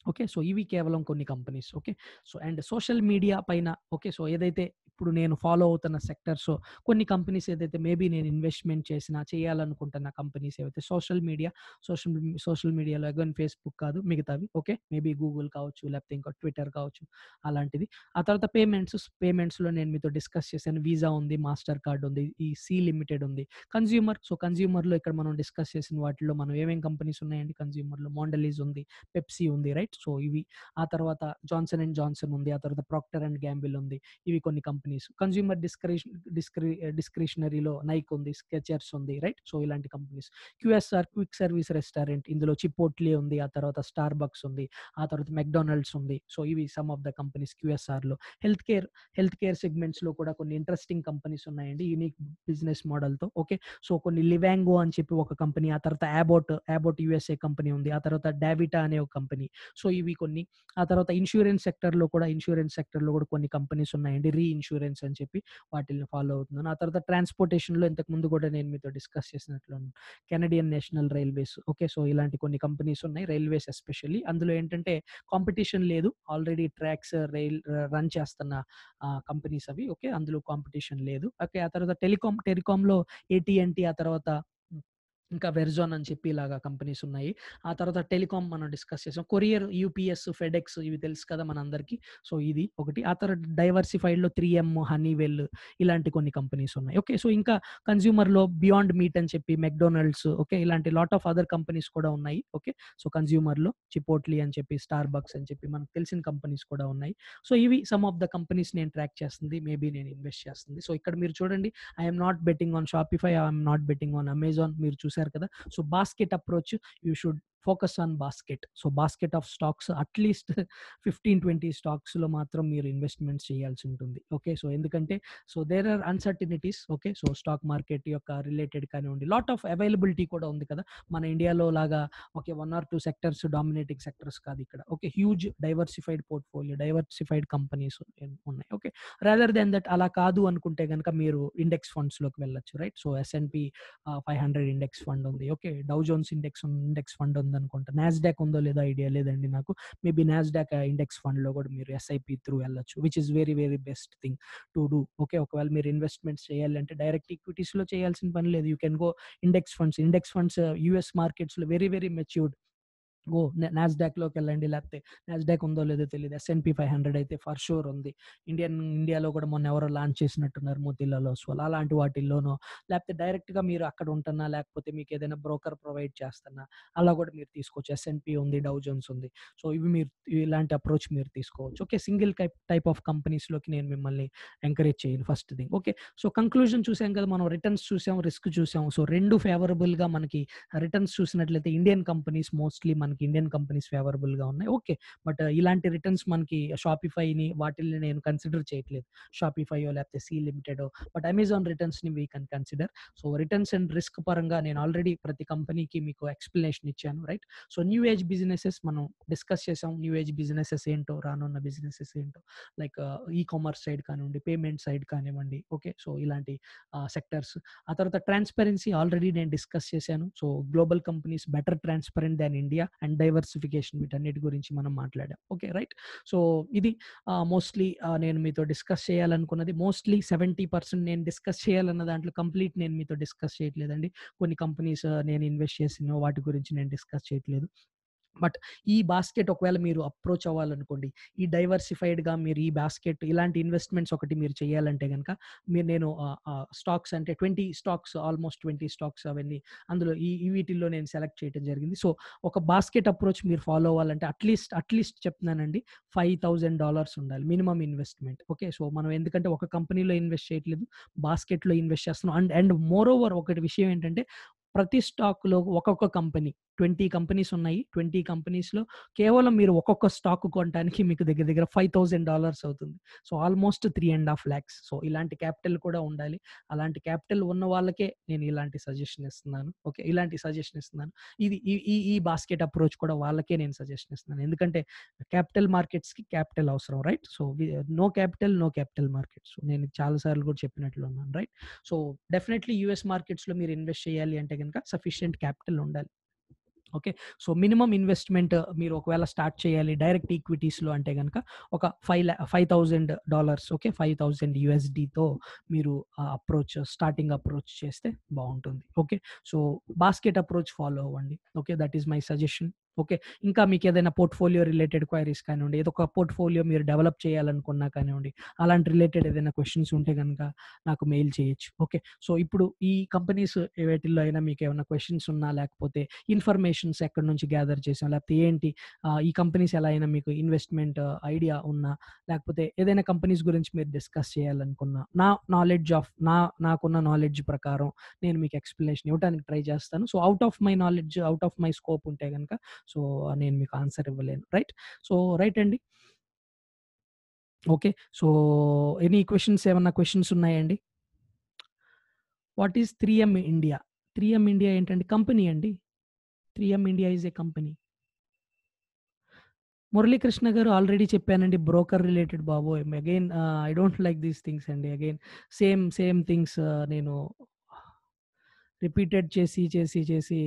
ఓకే సో ఇవి కేవలం కొన్ని companies okay so and social media పైన ఓకే సో ఏదైతే ఇప్పుడు నేను ఫాలో అవుతున్న సెక్టర్స్ కొన్ని కంపెనీస్ ఏదైతే మేబీ నేను ఇన్వెస్ట్మెంట్ చేసిన చేయాలనుకుంటున్న కంపెనీస్ ఏవైతే సోషల్ మీడియా సోషల్ సోషల్ మీడియాలో ఎగన్ ఫేస్బుక్ కాదు మిగతావి ఓకే మేబీ గూగుల్ కావచ్చు లేకపోతే ఇంకా ట్విట్టర్ కావచ్చు అలాంటిది ఆ తర్వాత పేమెంట్స్ పేమెంట్స్లో నేను మీతో డిస్కస్ చేశాను వీసా ఉంది మాస్టర్ కార్డ్ ఉంది ఈ సీ లిమిటెడ్ ఉంది కన్జ్యూమర్ సో కన్జ్యూమర్లో ఇక్కడ మనం డిస్కస్ చేసిన వాటిలో మనం ఏమేమి కంపెనీస్ ఉన్నాయండి కన్జ్యూమర్లో మోండలీస్ ఉంది పెప్సీ ఉంది ఉంది రైట్ సో ఇవి ఆ తర్వాత జాన్సన్ అండ్ జాన్సన్ ఉంది ఆ తర్వాత ప్రాక్టర్ అండ్ గ్యాంబిల్ ఉంది ఇవి కొన్ని కంపెనీస్ కన్స్యూమర్ డిస్క్రిషన్ డిస్క్రి డిస్క్రిషనరీలో నైక్ ఉంది స్కెచర్స్ ఉంది రైట్ సో ఇలాంటి companies QSR quick service restaurant ఇందులో చిపోట్లీ ఉంది ఆ తర్వాత స్టార్ బక్స్ ఉంది ఆ తర్వాత మెక్డానల్డ్స్ ఉంది సో ఇవి some of the companies QSR లో health care health care segments లో కూడా కొన్ని ఇంట్రెస్టింగ్ కంపెనీస్ ఉన్నాయండి యూనిక్ బిజినెస్ మోడల్ తో ఓకే సో కొన్ని లివాంగో అని చెప్పి ఒక కంపెనీ ఆ తర్వాత అబోట్ అబోట్ యూఎస్ఏ కంపెనీ ఉంది ఆ తర్వాత డావిటా అనే ఒక కంపెనీ సో ఇవి కొన్ని ఆ తర్వాత ఇన్సూరెన్స్ సెక్టర్లో కూడా ఇన్సూరెన్స్ సెక్టర్లో కూడా కొన్ని కంపెనీస్ ఉన్నాయండి రీ ఇన్సూరెన్స్ అని చెప్పి వాటిని ఫాలో అవుతున్నాను ఆ తర్వాత ట్రాన్స్పోర్టేషన్లో ఇంతకుముందు కూడా నేను మీతో డిస్కస్ చేసినట్లు Canadian National Railways okay so ఇలాంటి కొన్ని కంపెనీస్ ఉన్నాయి రైల్వేస్ ఎస్పెషల్లీ అందులో ఏంటంటే కాంపిటీషన్ లేదు ఆల్రెడీ ట్రాక్స్ రైల్ రన్ చేస్తున్న కంపెనీస్ అవి ఓకే అందులో కాంపిటీషన్ లేదు ఓకే ఆ తర్వాత టెలికామ్ టెలికామ్లో ఏటీఎన్టీ ఆ తర్వాత ఇంకా వెర్జాన్ అని చెప్పి ఇలాగా కంపెనీస్ ఉన్నాయి ఆ తర్వాత టెలికామ్ మనం డిస్కస్ చేసాం కొరియర్ యూపీఎస్ ఫెడెక్స్ ఇవి తెలుసు కదా మనందరికీ సో ఇది ఒకటి ఆ తర్వాత లో త్రీ ఎమ్ హనీవెల్ ఇలాంటి కొన్ని కంపెనీస్ ఉన్నాయి ఓకే సో ఇంకా లో బియాండ్ మీట్ అని చెప్పి మెక్డొనాల్డ్స్ ఓకే ఇలాంటి లాట్ ఆఫ్ అదర్ కంపెనీస్ కూడా ఉన్నాయి ఓకే సో లో చిపోట్లీ అని చెప్పి స్టార్ బక్స్ అని చెప్పి మనకు తెలిసిన కంపెనీస్ కూడా ఉన్నాయి సో ఇవి సమ్ ఆఫ్ ద కంపెనీస్ నేను ట్రాక్ చేస్తుంది మేబీ నేను ఇన్వెస్ట్ చేస్తుంది సో ఇక్కడ మీరు చూడండి I'm not betting on Shopify I'm not betting on Amazon మీరు చూసారు చూశారు కదా so basket approach you should focus on basket so basket of stocks at least fifteen twenty stocks లో మాత్రం మీరు ఇన్వెస్ట్మెంట్స్ చేయాల్సి ఉంటుంది ఓకే సో ఎందుకంటే so there are uncertainties okay so stock market యొక్క రిలేటెడ్ కానివ్వండి లాట్ ఆఫ్ అవైలబిలిటీ కూడా ఉంది కదా మన ఇండియాలో లాగా okay one or two sectors dominating sectors కాదు ఇక్కడ okay huge diversified portfolio diversified companies ఉన్నాయి ఓకే రాదర్ దెన్ దట్ అలా కాదు అనుకుంటే కనుక మీరు ఇండెక్స్ ఫండ్స్ లోకి వెళ్ళొచ్చు right so S and P five hundred index fund ఉంది okay Dow Jones index index fund ఉంది ఉందనుకుంటా నాస్డాక్ ఉందో లేదో ఐడియా లేదండి నాకు మేబీ నాస్డాక్ ఇండెక్స్ ఫండ్ లో కూడా మీరు ఎస్ఐపి త్రూ వెళ్ళొచ్చు which is very very best thing to do okay ఒకవేళ మీరు ఇన్వెస్ట్మెంట్స్ చేయాలంటే డైరెక్ట్ ఈక్విటీస్ లో చేయాల్సిన పని లేదు you can go index funds index funds US markets లో వెరీ వెరీ మెచ్యూర్డ్ గో లోకి వెళ్ళండి లేకపోతే నాస్డాక్ ఉందో లేదో తెలియదు ఎస్ఎన్పి ఫైవ్ హండ్రెడ్ అయితే ఫర్ షూర్ ఉంది ఇండియన్ ఇండియాలో కూడా మొన్న ఎవరో లాంచ్ చేసినట్టున్నారు మోతిల్లలో సో అలాంటి వాటిల్లోనో లేకపోతే డైరెక్ట్ గా మీరు అక్కడ ఉంటున్నా లేకపోతే మీకు ఏదైనా బ్రోకర్ ప్రొవైడ్ చేస్తున్నా అలా కూడా మీరు తీసుకోవచ్చు ఎస్ఎన్పి ఉంది డౌజన్స్ ఉంది సో ఇవి మీరు ఇలాంటి అప్రోచ్ మీరు తీసుకోవచ్చు okay single type type of లోకి నేను మిమ్మల్ని ఎంకరేజ్ చేయను first thing okay so conclusion చూసాం కదా మనం రిటర్న్స్ చూసాం రిస్క్ చూసాం సో రెండు గా మనకి రిటర్న్స్ చూసినట్లయితే ఇండియన్ కంపెనీస్ మోస్ట్లీ మన మనకి ఇండియన్ కంపెనీస్ ఫేవరబుల్ గా ఉన్నాయి ఓకే బట్ ఇలాంటి రిటర్న్స్ మనకి షాపిఫైని వాటిని నేను కన్సిడర్ చేయట్లేదు షాపిఫైయో లేకపోతే సి లిమిటెడో బట్ అమెజాన్ రిటర్న్స్ ని we can consider so returns and risk పరంగా నేను ఆల్రెడీ ప్రతి కంపెనీకి మీకు ఎక్స్ప్లెనేషన్ ఇచ్చాను right so new age businesses మనం డిస్కస్ చేసాం న్యూ ఏజ్ బిజినెసెస్ ఏంటో రానున్న బిజినెసెస్ ఏంటో లైక్ ఈ కామర్స్ సైడ్ కానివ్వండి పేమెంట్ సైడ్ కానివ్వండి ఓకే సో ఇలాంటి సెక్టర్స్ ఆ తర్వాత ట్రాన్స్పరెన్సీ ఆల్రెడీ నేను డిస్కస్ చేశాను so global companies better transparent than India and diversification వీటన్నిటి గురించి మనం మాట్లాడాం ఓకే రైట్ సో ఇది మోస్ట్లీ నేను మీతో డిస్కస్ చేయాలనుకున్నది మోస్ట్లీ సెవెంటీ పర్సెంట్ నేను డిస్కస్ చేయాలన్న దాంట్లో కంప్లీట్ నేను మీతో డిస్కస్ చేయట్లేదండి కొన్ని కంపెనీస్ నేను ఇన్వెస్ట్ చేసిన వాటి గురించి నేను డిస్కస్ చేయట్లేదు బట్ ఈ బాస్కెట్ ఒకవేళ మీరు అప్రోచ్ అవ్వాలనుకోండి ఈ డైవర్సిఫైడ్గా మీరు ఈ బాస్కెట్ ఇలాంటి ఇన్వెస్ట్మెంట్స్ ఒకటి మీరు చేయాలంటే కనుక మీరు నేను స్టాక్స్ అంటే twenty stocks almost twenty stocks అవన్నీ అందులో ఈ వీటిల్లో నేను సెలెక్ట్ చేయడం జరిగింది సో ఒక బాస్కెట్ అప్రోచ్ మీరు ఫాలో అవ్వాలంటే అట్లీస్ట్ అట్లీస్ట్ చెప్తున్నానండి ఫైవ్ థౌజండ్ డాలర్స్ ఉండాలి మినిమం ఇన్వెస్ట్మెంట్ ఓకే సో మనం ఎందుకంటే ఒక కంపెనీలో ఇన్వెస్ట్ చేయట్లేదు బాస్కెట్లో ఇన్వెస్ట్ చేస్తున్నాం అండ్ అండ్ మోర్ ఓవర్ ఒకటి విషయం ఏంటంటే ప్రతి స్టాక్లో ఒక్కొక్క కంపెనీ ట్వంటీ కంపెనీస్ ఉన్నాయి ట్వంటీ కంపెనీస్లో కేవలం మీరు ఒక్కొక్క స్టాక్ కొనడానికి మీకు దగ్గర దగ్గర ఫైవ్ థౌజండ్ డాలర్స్ అవుతుంది so almost three and half lakhs so ఇలాంటి క్యాపిటల్ కూడా ఉండాలి అలాంటి క్యాపిటల్ ఉన్న వాళ్ళకే నేను ఇలాంటి సజెషన్ ఇస్తున్నాను ఓకే ఇలాంటి సజెషన్ ఇస్తున్నాను ఇది ఈ ఈ బాస్కెట్ అప్రోచ్ కూడా వాళ్ళకే నేను సజెషన్ ఇస్తున్నాను ఎందుకంటే క్యాపిటల్ మార్కెట్స్కి క్యాపిటల్ అవసరం right so no capital no capital markets నేను చాలాసార్లు కూడా చెప్పినట్లు ఉన్నాను రైట్ సో డెఫినెట్లీ యూఎస్ మార్కెట్స్లో మీరు ఇన్వెస్ట్ చేయాలి అంటే కనుక సఫిషియంట్ క్యాపిటల్ ఉండాలి ఓకే సో మినిమం ఇన్వెస్ట్మెంట్ మీరు ఒకవేళ స్టార్ట్ చేయాలి డైరెక్ట్ ఈక్విటీస్లో అంటే కనుక ఒక five five thousand dollars okay five thousand యుఎస్డితో మీరు అప్రోచ్ స్టార్టింగ్ అప్రోచ్ చేస్తే బాగుంటుంది okay so basket approach follow అవ్వండి okay that is my suggestion okay ఇంకా మీకు ఏదైనా పోర్ట్ఫోలియో రిలేటెడ్ క్వైరీస్ కానివ్వండి ఏదో ఒక పోర్ట్ఫోలియో మీరు డెవలప్ చేయాలనుకున్నా కానివ్వండి అలాంటి రిలేటెడ్ ఏదైనా క్వశ్చన్స్ ఉంటే కనుక నాకు మెయిల్ చేయొచ్చు ఓకే సో ఇప్పుడు ఈ కంపెనీస్ వేటిల్లో అయినా మీకు ఏమైనా క్వశ్చన్స్ ఉన్నా లేకపోతే ఇన్ఫర్మేషన్స్ ఎక్కడి నుంచి గ్యాదర్ చేసాం లేకపోతే ఏంటి ఈ కంపెనీస్ ఎలా అయినా మీకు ఇన్వెస్ట్మెంట్ ఐడియా ఉన్నా లేకపోతే ఏదైనా కంపెనీస్ గురించి మీరు డిస్కస్ చేయాలనుకున్నా నా నాలెడ్జ్ ఆఫ్ నా నాకున్న నాలెడ్జ్ ప్రకారం నేను మీకు ఎక్స్ప్లెనేషన్ ఇవ్వడానికి ట్రై చేస్తాను so out of my knowledge out of my scope ఉంటే కనుక సో నేను మీకు ఆన్సర్ ఇవ్వలేను రైట్ సో రైట్ అండి ఓకే సో ఎనీ క్వశ్చన్స్ ఏమన్నా క్వశ్చన్స్ ఉన్నాయండి what is three M India three M India ఏంటండి కంపెనీ అండి three M India is a company Muralikrishna గారు ఆల్రెడీ చెప్పానండి బ్రోకర్ రిలేటెడ్ బాబు again I don't like these things అండి again same same things నేను repeated చేసి చేసి చేసి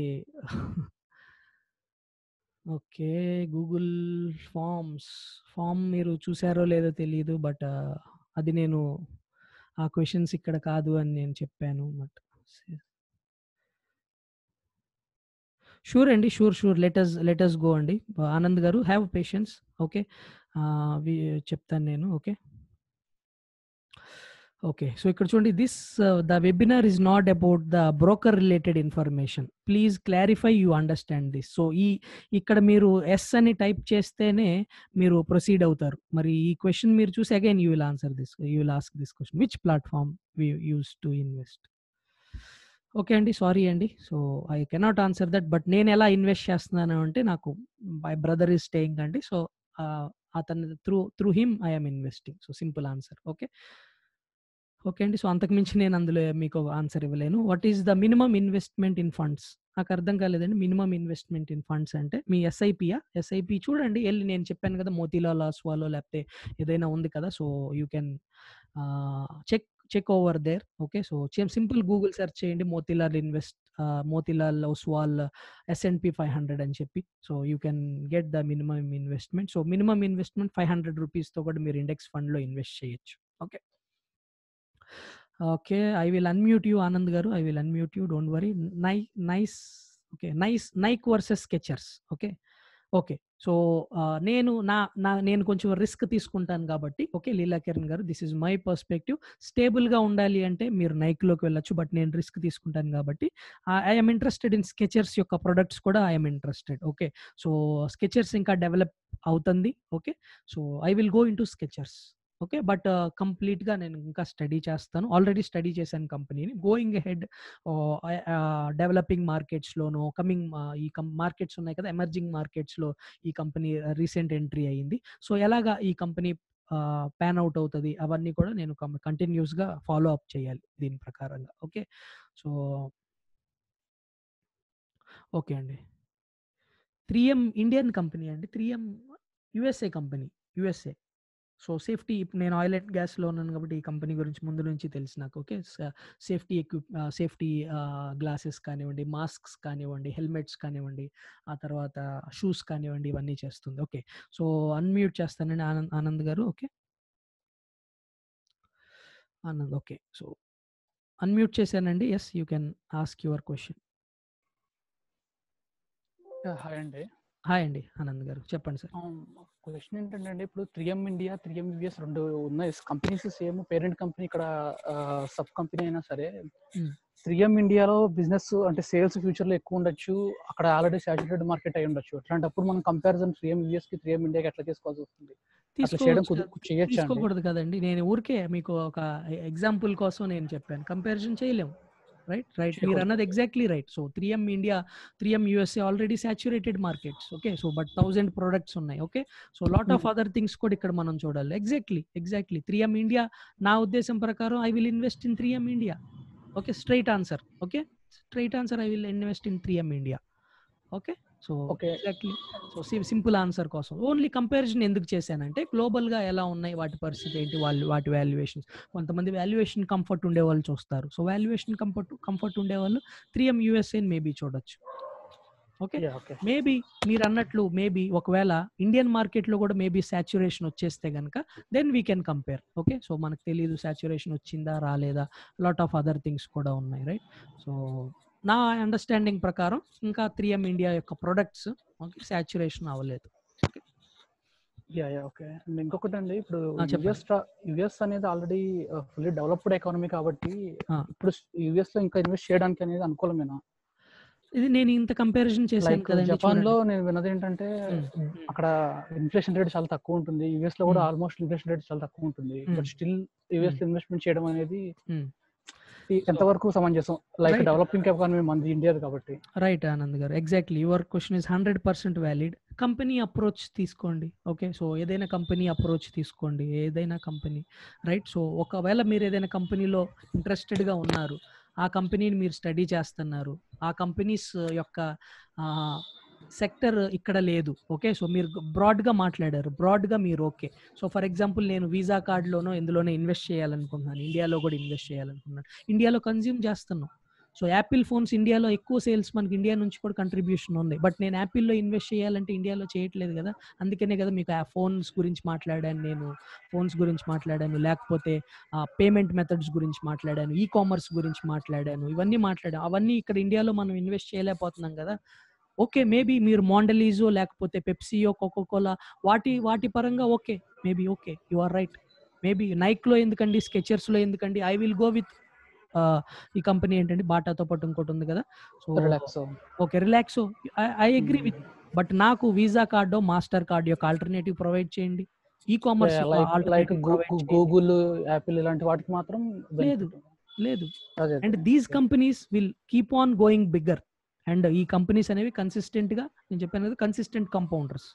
ఓకే గూగుల్ ఫామ్స్ ఫామ్ మీరు చూసారో లేదో తెలియదు బట్ అది నేను ఆ క్వశ్చన్స్ ఇక్కడ కాదు అని నేను చెప్పాను బట్ షూర్ అండి sure sure letters letters go అండి ఆనంద్ గారు హ్యావ్ పేషెన్స్ ఓకే చెప్తాను నేను ఓకే ఓకే సో ఇక్కడ చూడండి this the webinar is not about the broker related information please clarify you understand this so ఈ ఇక్కడ మీరు ఎస్ అని టైప్ చేస్తేనే మీరు ప్రొసీడ్ అవుతారు మరి ఈ క్వశ్చన్ మీరు చూసి again you will answer this you will ask this question which platform we use to invest okay అండి సారీ అండి so I cannot answer that but నేను ఎలా ఇన్వెస్ట్ చేస్తున్నాను అంటే నాకు మై బ్రదర్ ఈస్ స్టేయింగ్ అండి సో uh, అతని through through him I'm investing so simple answer okay okay అండి సో అంతకుమించి నేను అందులో మీకు ఆన్సర్ ఇవ్వలేను what is the minimum investment in funds నాకు అర్థం కాలేదండి మినిమం ఇన్వెస్ట్మెంట్ ఇన్ ఫండ్స్ అంటే మీ ఎస్ఐపియా ఎస్ఐపి చూడండి వెళ్ళి నేను చెప్పాను కదా మోతీలాల్ ఆస్వాలో లేకపోతే ఏదైనా ఉంది కదా so you can check check over there okay so simple Google search చేయండి Motilal invest Motilal Oswal S and P five hundred అని చెప్పి so you can get the minimum investment so minimum investment five hundred రూపీస్తో కూడా మీరు ఇండెక్స్ ఫండ్లో ఇన్వెస్ట్ చేయొచ్చు okay okay I will unmute you Anand గారు I will unmute you don't worry నై nice okay nice Nike versus Skechers okay okay so నేను నా నా నేను కొంచెం రిస్క్ తీసుకుంటాను కాబట్టి ఓకే లీలా కిరణ్ గారు దిస్ ఇస్ మై పర్స్పెక్టివ్ స్టేబుల్గా ఉండాలి అంటే మీరు నైక్లోకి వెళ్ళొచ్చు బట్ నేను రిస్క్ తీసుకుంటాను కాబట్టి ఐఎమ్ ఇంట్రెస్టెడ్ ఇన్ స్కెచర్స్ యొక్క ప్రొడక్ట్స్ కూడా I'm interested okay so Skechers ఇంకా డెవలప్ అవుతుంది okay so I will go in to Skechers okay but కంప్లీట్గా నేను ఇంకా స్టడీ చేస్తాను ఆల్రెడీ స్టడీ చేశాను కంపెనీని గోయింగ్ హెడ్ డెవలపింగ్ మార్కెట్స్లోను కమింగ్ ఈ మార్కెట్స్ ఉన్నాయి కదా ఎమర్జింగ్ మార్కెట్స్లో ఈ కంపెనీ రీసెంట్ ఎంట్రీ అయ్యింది సో ఎలాగా ఈ కంపెనీ ప్యాన్ అవుట్ అవుతుంది అవన్నీ కూడా నేను కంటిన్యూస్గా ఫాలో అప్ చేయాలి దీని ప్రకారంగా ఓకే సో ఓకే అండి త్రీ ఎం ఇండియన్ కంపెనీ అండి three M USA company USA so safety నేను ఆయిల్ అండ్ గ్యాస్లో ఉన్నాను కాబట్టి ఈ కంపెనీ గురించి ముందు నుంచి తెలుసు నాకు okay safety equip safety glasses కానివ్వండి మాస్క్స్ కానివ్వండి హెల్మెట్స్ కానివ్వండి ఆ తర్వాత షూస్ కానివ్వండి ఇవన్నీ చేస్తుంది ఓకే సో అన్మ్యూట్ చేస్తానండి ఆనంద్ ఆనంద్ గారు okay Anand okay so unmute చేశానండి yes you can ask your question hi అండి హాయ్ అండి ఆనంద్ గారు చెప్పండి సార్ క్వశ్చన్ ఏంటంటే ఇప్పుడు త్రిఎం ఇండియా త్రిఎం యూఎస్ రెండు ఉన్నాయి కంపెనీస్ సేమ్ పేరెంట్ కంపెనీ ఇక్కడ సబ్ కంపెనీ అయినా సరే త్రిఎం ఇండియాలో బిజినెస్ అంటే సేల్స్ ఫ్యూచర్ లో ఎక్కువ ఉండొచ్చు అక్కడ ఆల్రెడీ సాచురేటెడ్ మార్కెట్ అయి ఉండొచ్చు అట్లాంటప్పుడు మనం కంపారిజన్ ఎం యూఎస్ కి ఎం ఇండియాకి ఎట్లా చేసుకోవాల్సి వస్తుంది తీసుకోకూడదు కదండి నేను ఊరికే మీకు ఒక ఎగ్జాంపుల్ కోసం నేను చెప్పాను కంపారిజన్ చేయలేము right right right we run exactly right so 3m india 3m usa already saturated markets okay so but thousand products ఉన్నాయి okay so lot of other things కూడా ఇక్కడ మనం చూడాలి exactly exactly three M India నా ఉద్దేశం ప్రకారం I will invest in three M India okay straight answer okay straight answer I will invest in three M India okay so exactly so simple answer కోసం only comparison ఎందుకు చేశానంటే global గా ఎలా ఉన్నాయి వాటి పరిస్థితి ఏంటి వాళ్ళు వాటి వాల్యుయేషన్స్ కొంతమంది వాల్యుయేషన్ కంఫర్ట్ ఉండే వాళ్ళు చూస్తారు సో వాల్యుయేషన్ కంఫర్ట్ కంఫర్ట్ ఉండే వాళ్ళు త్రీ ఎం యూఎస్ఏని మేబీ చూడొచ్చు ఓకే మేబీ మీరు అన్నట్లు మేబీ ఒకవేళ ఇండియన్ మార్కెట్ లో కూడా మేబీ సాచురేషన్ వచ్చేస్తే గనక then we can compare okay so మనకు తెలియదు సాచురేషన్ వచ్చిందా రాలేదా లాట్ ఆఫ్ అదర్ థింగ్స్ కూడా ఉన్నాయి రైట్ సో నా అండర్స్టాండింగ్ ప్రకారం ఇంకా త్రీ ఎం ఇండియా యొక్క ప్రొడక్ట్స్ సాచురేషన్ అవ్వలేదు యా యా ఓకే ఇంకొకటి అండి ఇప్పుడు యుఎస్ యుఎస్ అనేది ఆల్రెడీ ఫుల్లీ డెవలప్డ్ ఎకానమీ కాబట్టి ఇప్పుడు యుఎస్ లో ఇంకా ఇన్వెస్ట్ చేయడానికి అనేది అనుకూలమేనా ఇది నేను ఇంత కంపారిజన్ చేశాను కదా జపాన్ లో నేను విన్నది ఏంటంటే అక్కడ ఇన్ఫ్లేషన్ రేట్ చాలా తక్కువ ఉంటుంది యుఎస్ లో కూడా ఆల్మోస్ట్ ఇన్ఫ్లేషన్ రేట్ చాలా తక్కువ ఉంటుంది బట్ స్టిల్ యుఎస్ ఇన్వెస్ట్మెంట్ చేయడం అనేది ఎంతవరకు సమంజసం లైక్ డెవలపింగ్ ఎకానమీ మంది ఇండియాది కాబట్టి రైట్ ఆనంద్ గారు exactly your question is hundred percent valid company approach తీసుకోండి ఓకే సో ఏదైనా కంపెనీ అప్రోచ్ తీసుకోండి ఏదైనా కంపెనీ రైట్ సో ఒకవేళ మీరు ఏదైనా కంపెనీలో ఇంట్రెస్టెడ్గా ఉన్నారు ఆ కంపెనీని మీరు స్టడీ చేస్తున్నారు ఆ కంపెనీస్ యొక్క సెక్టర్ ఇక్కడ లేదు ఓకే సో మీరు బ్రాడ్గా మాట్లాడారు బ్రాడ్గా మీరు ఓకే సో ఫర్ ఎగ్జాంపుల్ నేను వీసా కార్డ్లోనో ఎందులోనో ఇన్వెస్ట్ చేయాలనుకుంటున్నాను ఇండియాలో కూడా ఇన్వెస్ట్ చేయాలనుకున్నాను ఇండియాలో కన్జ్యూమ్ చేస్తున్నాం సో యాపిల్ ఫోన్స్ ఇండియాలో ఎక్కువ సేల్స్ మనకి ఇండియా నుంచి కూడా కంట్రిబ్యూషన్ ఉంది బట్ నేను యాపిల్లో ఇన్వెస్ట్ చేయాలంటే ఇండియాలో చేయట్లేదు కదా అందుకనే కదా మీకు ఆ ఫోన్స్ గురించి మాట్లాడాను నేను ఫోన్స్ గురించి మాట్లాడాను లేకపోతే పేమెంట్ మెథడ్స్ గురించి మాట్లాడాను ఈ కామర్స్ గురించి మాట్లాడాను ఇవన్నీ మాట్లాడాను అవన్నీ ఇక్కడ ఇండియాలో మనం ఇన్వెస్ట్ చేయలేకపోతున్నాం కదా ఓకే మేబీ మీరు మోండలీజో లేకపోతే పెప్సీయో కోకోకోలా వాటి వాటి పరంగా okay maybe okay you are right maybe నైక్లో ఎందుకండి స్కెచర్స్లో ఎందుకండి ఐ విల్ గో విత్ ఈ కంపెనీ ఏంటంటే బాటాతో పాటు ఇంకోటి ఉంది కదా so Relaxo okay Relaxo I agree with but నాకు వీసా కార్డో మాస్టర్ కార్డ్ యొక్క ఆల్టర్నేటివ్ ప్రొవైడ్ చేయండి ఈ కామర్స్ గూగుల్ యాపిల్ ఇలాంటి వాటికి మాత్రం లేదు లేదు and these companies will keep on going bigger and ఈ కంపెనీస్ అనేవి కన్సిస్టెంట్ గా నేను చెప్పాను consistent compounders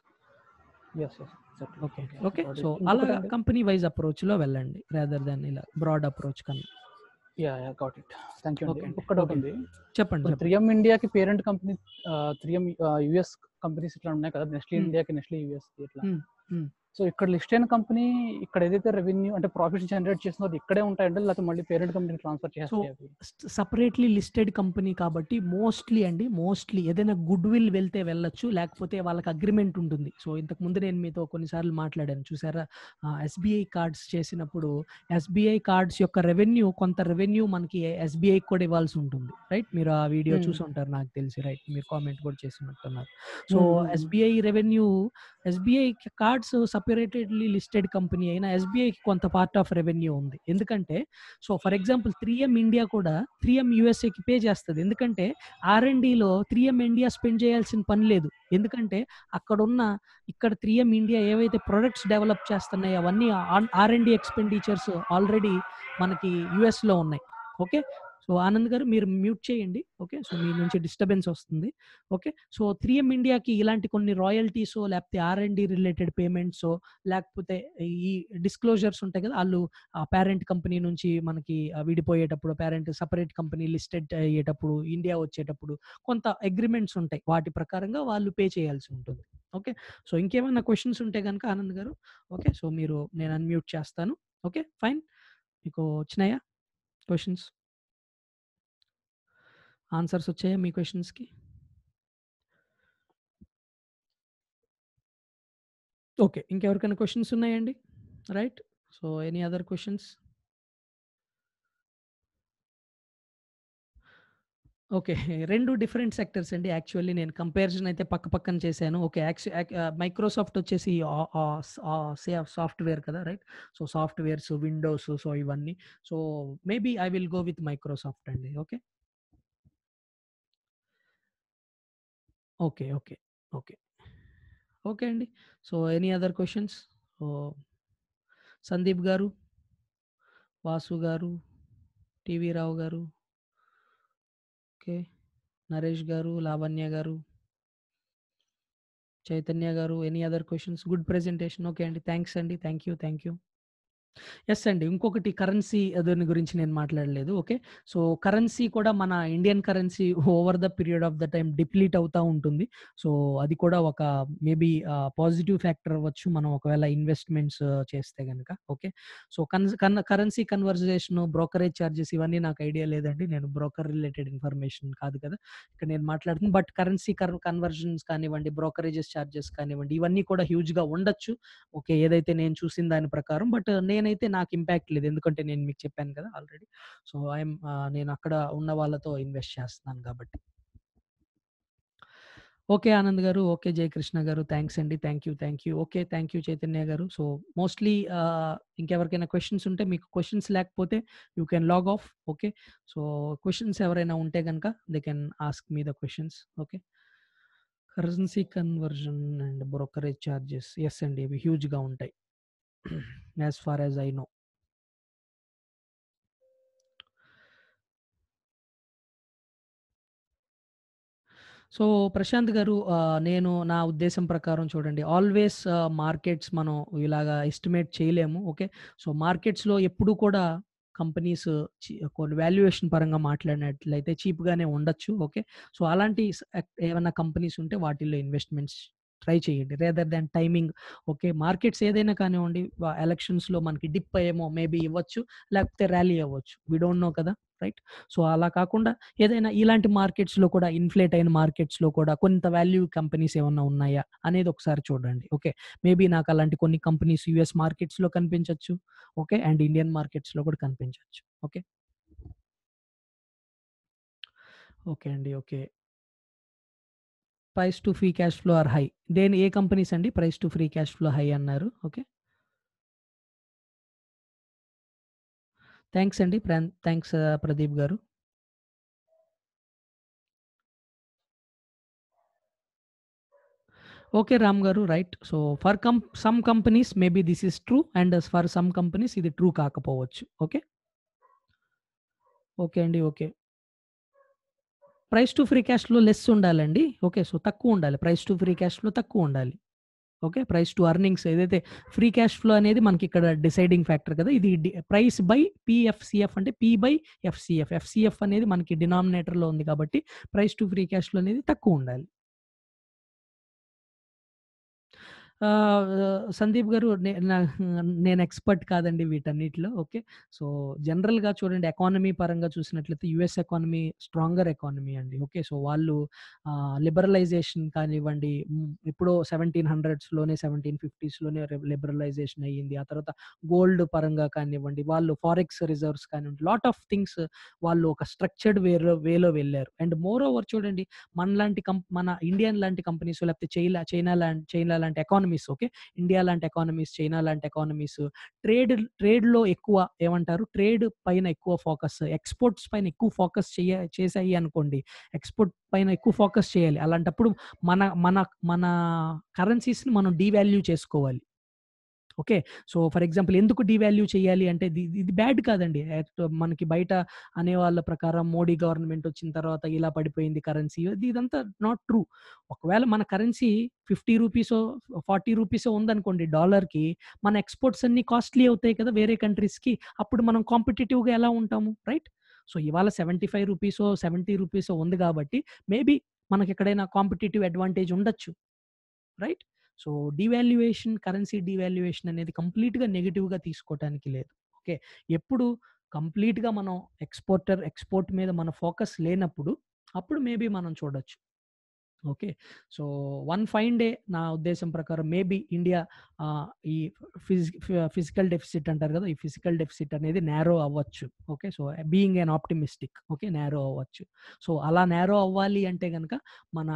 okay okay so అలా కంపెనీ వైజ్ లో వెళ్ళండి రేదర్ దాన్ ఇలా బ్రాడ్ అప్రోచ్ కన్నా yeah yeah it thank you చెప్పండి three M parent company three M companies ఇట్లా ఉన్నాయి కదా నెస్ట్లీ ఇండియాకి నెస్ట్లీ యుఎస్ సో ఇక్కడ లిస్ట్ అయిన కంపెనీ ఇక్కడ ఏదైతే రెవెన్యూ అంటే ప్రాఫిట్ జనరేట్ చేస్తుందో అది ఇక్కడే ఉంటాయండి లేకపోతే మళ్ళీ పేరెంట్ కంపెనీ ట్రాన్స్ఫర్ చేస్తాయి సపరేట్లీ లిస్టెడ్ కంపెనీ కాబట్టి మోస్ట్లీ అండి మోస్ట్లీ ఏదైనా గుడ్ విల్ వెళ్తే వెళ్ళొచ్చు లేకపోతే వాళ్ళకి అగ్రిమెంట్ ఉంటుంది సో ఇంతకు ముందు నేను మీతో కొన్నిసార్లు మాట్లాడాను చూసారా ఎస్బీఐ కార్డ్స్ చేసినప్పుడు ఎస్బీఐ కార్డ్స్ యొక్క రెవెన్యూ కొంత రెవెన్యూ మనకి ఎస్బీఐ కూడా ఇవ్వాల్సి ఉంటుంది రైట్ మీరు ఆ వీడియో చూసి ఉంటారు నాకు తెలిసి రైట్ మీరు కామెంట్ కూడా చేసినట్టున్నారు so SBI revenue SBI cards separately listed company అయిన ఎస్బీఐకి కొంత పార్ట్ ఆఫ్ రెవెన్యూ ఉంది ఎందుకంటే so for example three M India కూడా త్రీ ఎం యూఎస్ఏకి పే చేస్తుంది ఎందుకంటే ఆర్ఎండిలో త్రీ ఎం ఇండియా స్పెండ్ చేయాల్సిన పని లేదు ఎందుకంటే అక్కడున్న ఇక్కడ త్రీ ఎం ఇండియా ఏవైతే ప్రొడక్ట్స్ డెవలప్ చేస్తున్నాయో అవన్నీ ఆర్ఎండి ఎక్స్పెండిచర్స్ ఆల్రెడీ మనకి యుఎస్లో ఉన్నాయి ఓకే సో ఆనంద్ గారు మీరు మ్యూట్ చేయండి ఓకే సో మీ నుంచి డిస్టర్బెన్స్ వస్తుంది ఓకే సో త్రీ ఎం ఇండియాకి ఇలాంటి కొన్ని రాయల్టీస్ లేకపోతే R and D related payments లేకపోతే ఈ డిస్క్లోజర్స్ ఉంటాయి కదా వాళ్ళు పేరెంట్ కంపెనీ నుంచి మనకి విడిపోయేటప్పుడు పేరెంట్ సపరేట్ కంపెనీ లిస్టెడ్ అయ్యేటప్పుడు ఇండియా వచ్చేటప్పుడు కొంత అగ్రిమెంట్స్ ఉంటాయి వాటి ప్రకారంగా వాళ్ళు పే చేయాల్సి ఉంటుంది ఓకే సో ఇంకేమైనా క్వశ్చన్స్ ఉంటే కనుక ఆనంద్ గారు ఓకే సో మీరు నేను అన్మ్యూట్ చేస్తాను ఓకే ఫైన్ మీకు వచ్చినాయా క్వశ్చన్స్ ఆన్సర్స్ వచ్చాయా మీ క్వశ్చన్స్కి ఓకే ఇంకెవరికైనా క్వశ్చన్స్ ఉన్నాయండి right so any other questions okay రెండు డిఫరెంట్ సెక్టర్స్ అండి యాక్చువల్లీ నేను కంపారిజన్ అయితే పక్క పక్కన చేశాను ఓకే మైక్రోసాఫ్ట్ వచ్చేసి సాఫ్ట్వేర్ కదా right so softwares Windows so ఇవన్నీ so maybe I will go with Microsoft అండి okay okay okay okay okay అండి so any other questions Sandeep గారు వాసు గారు టీవీ రావు గారు ఓకే నరేష్ గారు లావణ్య గారు చైతన్య గారు any other questions good presentation okay అండి థ్యాంక్స్ అండి thank you thank you yes అండి ఇంకొకటి కరెన్సీ దాని గురించి నేను మాట్లాడలేదు ఓకే సో కరెన్సీ కూడా మన Indian currency over the period of the time deplete అవుతా ఉంటుంది సో అది కూడా ఒక మేబీ పాజిటివ్ ఫ్యాక్టర్ అవ్వచ్చు మనం ఒకవేళ ఇన్వెస్ట్మెంట్స్ చేస్తే కనుక okay so currency conversation brokerage charges ఇవన్నీ నాకు ఐడియా లేదండి నేను బ్రోకర్ రిలేటెడ్ ఇన్ఫర్మేషన్ కాదు కదా ఇక్కడ నేను మాట్లాడుతుంది బట్ కరెన్సీ కన్వర్జన్స్ కానివ్వండి బ్రోకరేజెస్ ఛార్జెస్ కానివ్వండి ఇవన్నీ కూడా హ్యూజ్గా ఉండొచ్చు ఓకే ఏదైతే నేను చూసిన దాని ప్రకారం బట్ నేను నేనైతే అయితే నాకు ఇంపాక్ట్ లేదు ఎందుకంటే నేను మీకు చెప్పాను కదా ఆల్రెడీ సో ఐఎమ్ నేను అక్కడ ఉన్న వాళ్ళతో ఇన్వెస్ట్ చేస్తున్నాను కాబట్టి ఓకే ఆనంద్ గారు ఓకే జయకృష్ణ గారు థ్యాంక్స్ అండి thank you thank you okay thank you Chaitanya గారు సో మోస్ట్లీ ఇంకెవరికైనా క్వశ్చన్స్ ఉంటే మీకు క్వశ్చన్స్ లేకపోతే you can log off okay so questions ఎవరైనా ఉంటే కనుక they can ask me the questions okay currency conversion and brokerage charges yes అండి ఇవి హ్యూజ్గా ఉంటాయి as far as I know. So Prashanth గారు నేను నా ఉద్దేశం ప్రకారం చూడండి ఆల్వేస్ మార్కెట్స్ మనం ఇలాగా ఎస్టిమేట్ చేయలేము ఓకే సో మార్కెట్స్లో ఎప్పుడు కూడా కంపెనీస్ కొన్ని వాల్యుయేషన్ పరంగా మాట్లాడినట్లయితే చీప్గానే ఉండొచ్చు ఓకే సో అలాంటి ఏమైనా కంపెనీస్ ఉంటే వాటిల్లో ఇన్వెస్ట్మెంట్స్ ట్రై చేయండి rather than timing okay markets ఏదైనా కానివ్వండి ఎలక్షన్స్లో మనకి డిప్ అయ్యేమో మేబీ ఇవ్వచ్చు లేకపోతే ర్యాలీ అవ్వచ్చు వి డోంట్ నో కదా రైట్ సో అలా కాకుండా ఏదైనా ఇలాంటి మార్కెట్స్లో కూడా ఇన్ఫ్లేట్ అయిన మార్కెట్స్లో కూడా కొంత వాల్యూ కంపెనీస్ ఏమన్నా ఉన్నాయా అనేది ఒకసారి చూడండి ఓకే మేబీ నాకు అలాంటి కొన్ని కంపెనీస్ యూఎస్ మార్కెట్స్లో కనిపించవచ్చు ఓకే అండ్ ఇండియన్ మార్కెట్స్లో కూడా కనిపించవచ్చు ఓకే ఓకే అండి okay price to free cash flow are high దేని ఏ కంపెనీస్ అండి price to free cash flow high అన్నారు ఓకే థ్యాంక్స్ అండి థ్యాంక్స్ ప్రదీప్ గారు ఓకే రామ్ గారు right so for come some companies maybe this is true and for some companies ఇది true కాకపోవచ్చు okay okay అండి ఓకే ప్రైస్ టు ఫ్రీ క్యాష్లో less ఉండాలండి okay so తక్కువ ఉండాలి ప్రైస్ టు ఫ్రీ క్యాష్లో తక్కువ ఉండాలి ఓకే ప్రైస్ టు అర్నింగ్స్ ఏదైతే ఫ్రీ క్యాష్ ఫ్లో అనేది మనకి ఇక్కడ డిసైడింగ్ ఫ్యాక్టర్ కదా ఇది ప్రైస్ బై పిఎఫ్సిఎఫ్ అంటే పి బై ఎఫ్సిఎఫ్ ఎఫ్సిఎఫ్ అనేది మనకి డినామినేటర్లో ఉంది కాబట్టి ప్రైస్ టు ఫ్రీ క్యాష్లో అనేది తక్కువ ఉండాలి సందీప్ గారు నేను ఎక్స్పర్ట్ కాదండి వీటన్నిటిలో ఓకే సో జనరల్గా చూడండి ఎకానమీ పరంగా చూసినట్లయితే యుఎస్ ఎకానమీ స్ట్రాంగర్ ఎకానమీ అండి ఓకే సో వాళ్ళు లిబరలైజేషన్ కానివ్వండి ఎప్పుడో సెవెంటీన్ హండ్రెడ్స్లోనే సెవెంటీన్ ఫిఫ్టీస్లోనే లిబరలైజేషన్ అయ్యింది ఆ తర్వాత గోల్డ్ పరంగా కానివ్వండి వాళ్ళు ఫారెక్స్ రిజర్వ్స్ కానివ్వండి లాట్ ఆఫ్ థింగ్స్ వాళ్ళు ఒక స్ట్రక్చర్డ్ వేలో వేలో వెళ్ళారు అండ్ మోర్ ఓవర్ చూడండి మన లాంటి కంప్ మన ఇండియన్ లాంటి కంపెనీస్ లేకపోతే చైనా చైనా లాంటి చైనా లాంటి ఎకానమీ ఎకానమీస్ ఓకే ఇండియా లాంటి ఎకానమీస్ చైనా లాంటి ఎకానమీస్ ట్రేడ్ ట్రేడ్లో ఎక్కువ ఏమంటారు ట్రేడ్ పైన ఎక్కువ ఫోకస్ ఎక్స్పోర్ట్స్ పైన ఎక్కువ ఫోకస్ చేయ చేసాయి అనుకోండి ఎక్స్పోర్ట్ పైన ఎక్కువ ఫోకస్ చేయాలి అలాంటప్పుడు మన మన మన కరెన్సీస్ని మనం డీవాల్యూ చేసుకోవాలి ఓకే సో ఫర్ ఎగ్జాంపుల్ ఎందుకు డివాల్యూ చేయాలి అంటే ఇది బ్యాడ్ కాదండి మనకి బయట అనే వాళ్ళ ప్రకారం మోడీ గవర్నమెంట్ వచ్చిన తర్వాత ఇలా పడిపోయింది కరెన్సీ ఇదంతా నాట్ ట్రూ ఒకవేళ మన currency fifty rupees forty rupees ఉందనుకోండి కి మన ఎక్స్పోర్ట్స్ అన్ని కాస్ట్లీ అవుతాయి కదా వేరే కంట్రీస్ కి అప్పుడు మనం కాంపిటేటివ్ గా ఎలా ఉంటాము రైట్ సో ఇవాళ seventy five rupees seventy rupees ఉంది కాబట్టి మేబీ మనకి ఎక్కడైనా కాంపిటేటివ్ అడ్వాంటేజ్ ఉండొచ్చు right so devaluation currency devaluation అనేది కంప్లీట్గా నెగిటివ్గా తీసుకోవటానికి లేదు ఓకే ఎప్పుడు కంప్లీట్గా మనం ఎక్స్పోర్టర్ ఎక్స్పోర్ట్ మీద మన ఫోకస్ లేనప్పుడు అప్పుడు మేబీ మనం చూడొచ్చు okay so one fine day నా ఉద్దేశం ప్రకారం మేబీ ఇండియా ఈ ఫిజి ఫిజికల్ డెఫిసిట్ అంటారు కదా ఈ ఫిజికల్ డెఫిసిట్ అనేది నేరో అవ్వచ్చు okay so being an optimistic okay narrow అవ్వచ్చు సో అలా నేరో అవ్వాలి అంటే కనుక మన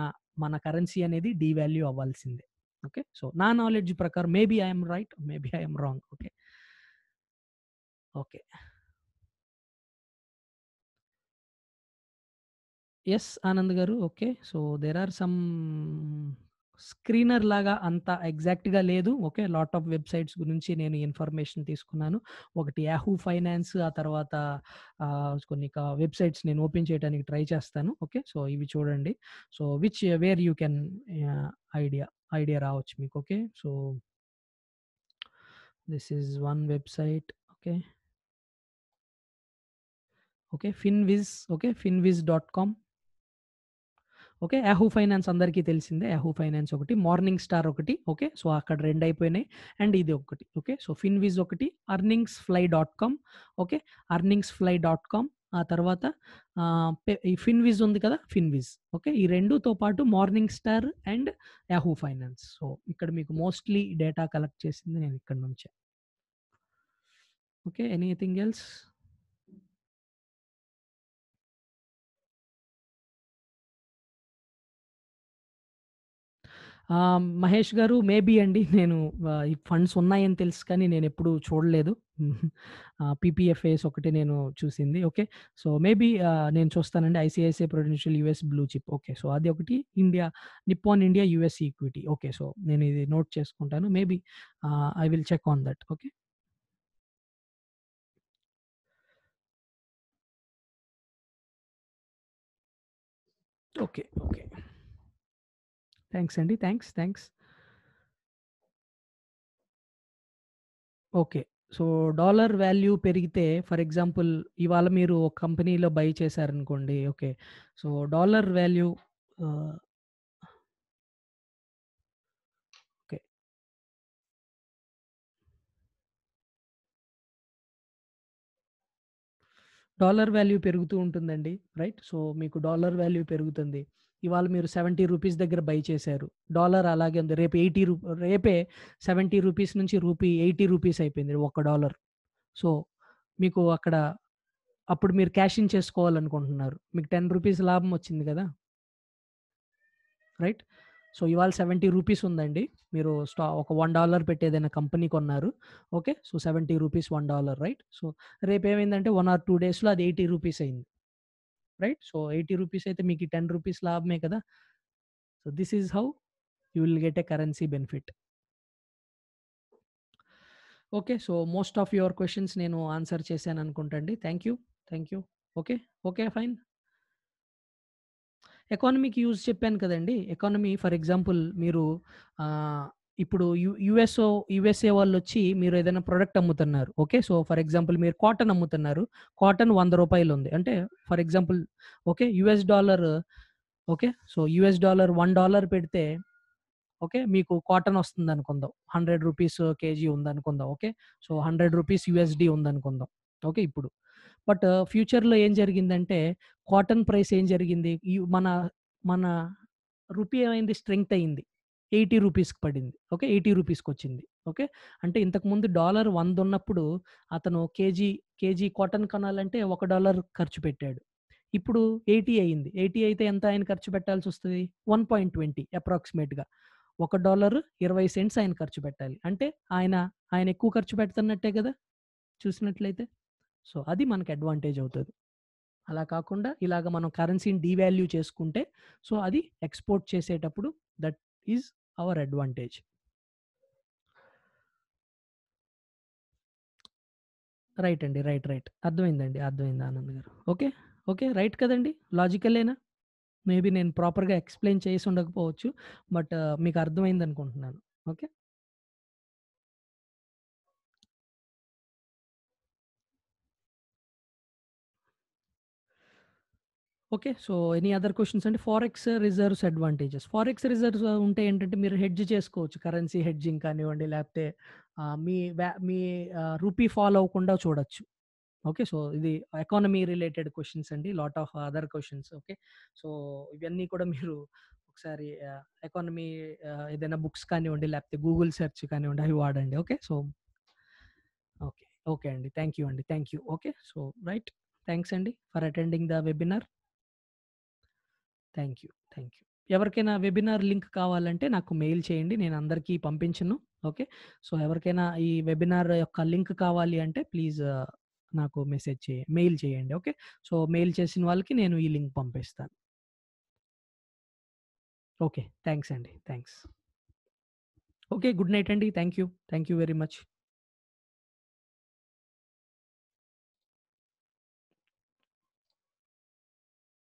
మన కరెన్సీ అనేది డీవాల్యూ అవ్వాల్సిందే ఓకే సో నా నాలెడ్జ్ ప్రకారం maybe I'm right maybe I'm wrong okay okay yes Anand గారు okay so there are some screener లాగా అంత ఎగ్జాక్ట్గా లేదు ఓకే లాట్ ఆఫ్ వెబ్సైట్స్ గురించి నేను ఇన్ఫర్మేషన్ తీసుకున్నాను ఒకటి యాహూ ఫైనాన్స్ ఆ తర్వాత కొన్ని వెబ్సైట్స్ నేను ఓపెన్ చేయడానికి ట్రై చేస్తాను ఓకే సో ఇవి చూడండి so which where you can idea idea రావచ్చు మీకు okay so this is one website okay okay Finviz okay Finviz dot com okay Yahoo finance అందరికీ తెలిసిందే యాహూ ఫైనాన్స్ ఒకటి మార్నింగ్ స్టార్ ఒకటి okay so అక్కడ రెండు అయిపోయినాయి అండ్ ఇది ఒకటి ఓకే సో ఫిన్విజ్ ఒకటి earnings fly dot com okay earnings fly dot com ఆ తర్వాత ఈ ఫిన్విజ్ ఉంది కదా ఫిన్విజ్ ఓకే ఈ రెండుతో పాటు Morningstar and Yahoo finance so ఇక్కడ మీకు మోస్ట్లీ డేటా కలెక్ట్ చేసింది నేను ఇక్కడ నుంచే ఓకే ఎనీథింగ్ ఎల్స్ మహేష్ గారు మేబీ అండి నేను ఈ ఫండ్స్ ఉన్నాయని తెలుసు కానీ నేను ఎప్పుడు చూడలేదు పీపీఎఫ్ఏస్ ఒకటి నేను చూసింది ఓకే సో మేబీ నేను చూస్తానండి ICICI Prudential US blue chip okay so అది ఒకటి India Nippon India US equity okay so నేను ఇది నోట్ చేసుకుంటాను maybe I will check on that okay okay okay thanks అండి thanks thanks okay so dollar value పెరిగితే for example ఇవాళ మీరు ఒక కంపెనీలో బై చేశారనుకోండి okay so dollar value okay dollar value పెరుగుతూ ఉంటుందండి రైట్ సో మీకు డాలర్ వాల్యూ పెరుగుతుంది ఇవాళ మీరు సెవెంటీ రూపీస్ దగ్గర బై చేశారు డాలర్ అలాగే ఉంది రేపు ఎయిటీ రూ రేపే సెవెంటీ రూపీస్ నుంచి రూపీ ఎయిటీ రూపీస్ అయిపోయింది ఒక డాలర్ సో మీకు అక్కడ అప్పుడు మీరు క్యాష్ ఇన్ చేసుకోవాలనుకుంటున్నారు మీకు టెన్ రూపీస్ లాభం వచ్చింది కదా రైట్ సో ఇవాళ సెవెంటీ రూపీస్ ఉందండి మీరు స్టా ఒక వన్ డాలర్ పెట్టేదైనా కంపెనీ కొన్నారు okay so seventy rupees one dollar right so రేపు ఏమైందంటే వన్ ఆర్ టూ డేస్లో అది ఎయిటీ రూపీస్ అయింది రైట్ సో ఎయిటీ రూపీస్ అయితే మీకు టెన్ రూపీస్ లాభమే కదా so this is how you will get a currency benefit okay so most of your questions నేను ఆన్సర్ చేశాను అనుకుంటండి thank you thank you okay okay fine ఎకానమీకి use చెప్పాను కదండి ఎకానమీ ఫర్ ఎగ్జాంపుల్ మీరు ఇప్పుడు యుఎస్ఓ యుఎస్ఏ వాళ్ళు వచ్చి మీరు ఏదైనా ప్రోడక్ట్ అమ్ముతున్నారు ఓకే సో ఫర్ ఎగ్జాంపుల్ మీరు కాటన్ అమ్ముతున్నారు కాటన్ వంద రూపాయలు ఉంది అంటే for example okay US dollar okay so US dollar one dollar పెడితే ఓకే మీకు కాటన్ వస్తుంది అనుకుందాం హండ్రెడ్ రూపీస్ కేజీ ఉందనుకుందాం okay so hundred rupees USD ఉందనుకుందాం ఓకే ఇప్పుడు బట్ ఫ్యూచర్లో ఏం జరిగిందంటే కాటన్ ప్రైస్ ఏం జరిగింది మన మన రూపీ అయింది స్ట్రెంగ్త్ అయింది ఎయిటీ రూపీస్కి పడింది ఓకే ఎయిటీ రూపీస్కి వచ్చింది ఓకే అంటే ఇంతకుముందు డాలర్ వంద ఉన్నప్పుడు అతను కేజీ కేజీ కాటన్ కొనాలంటే ఒక డాలర్ ఖర్చు పెట్టాడు ఇప్పుడు ఎయిటీ అయింది ఎయిటీ అయితే ఎంత ఆయన ఖర్చు పెట్టాల్సి వస్తుంది వన్ పాయింట్ ట్వంటీ అప్రాక్సిమేట్గా ఒక డాలర్ ఇరవై సెంట్స్ ఆయన ఖర్చు పెట్టాలి అంటే ఆయన ఆయన ఎక్కువ ఖర్చు పెడుతున్నట్టే కదా చూసినట్లయితే సో అది మనకు అడ్వాంటేజ్ అవుతుంది అలా కాకుండా ఇలాగ మనం కరెన్సీని డీవాల్యూ చేసుకుంటే సో అది ఎక్స్పోర్ట్ చేసేటప్పుడు that is our advantage right అండి రైట్ రైట్ అర్థమైందండి అర్థమైంది ఆనంద్ గారు ఓకే ఓకే రైట్ కదండి లాజికలేనా మేబీ నేను ప్రాపర్గా ఎక్స్ప్లెయిన్ చేసి ఉండకపోవచ్చు బట్ మీకు అర్థమైంది అనుకుంటున్నాను okay okay so any other questions అంటే forex reserves advantages forex reserves ఉంటే ఏంటంటే మీరు హెడ్జ్ చేసుకోవచ్చు కరెన్సీ హెడ్జింగ్ కానివ్వండి లేకపోతే మీ మీ రూపీ ఫాలో అవ్వకుండా చూడొచ్చు ఓకే సో ఇది ఎకానమీ రిలేటెడ్ క్వశ్చన్స్ అండి lot of other questions okay so ఇవన్నీ కూడా మీరు ఒకసారి ఎకానమీ ఏదైనా బుక్స్ కానివ్వండి లేకపోతే గూగుల్ సెర్చ్ కానివ్వండి అవి వాడండి ఓకే సో ఓకే ఓకే అండి థ్యాంక్ యూ అండి thank you okay so right thanks అండి for attending the webinar thank you thank you ఎవరికైనా వెబినార్ లింక్ కావాలంటే నాకు మెయిల్ చేయండి నేను అందరికీ పంపించను ఓకే సో ఎవరికైనా ఈ వెబినార్ యొక్క లింక్ కావాలి అంటే ప్లీజ్ నాకు మెసేజ్ చేయ మెయిల్ చేయండి ఓకే సో మెయిల్ చేసిన వాళ్ళకి నేను ఈ లింక్ పంపిస్తాను ఓకే థ్యాంక్స్ అండి థ్యాంక్స్ ఓకే గుడ్ నైట్ అండి thank you thank you very much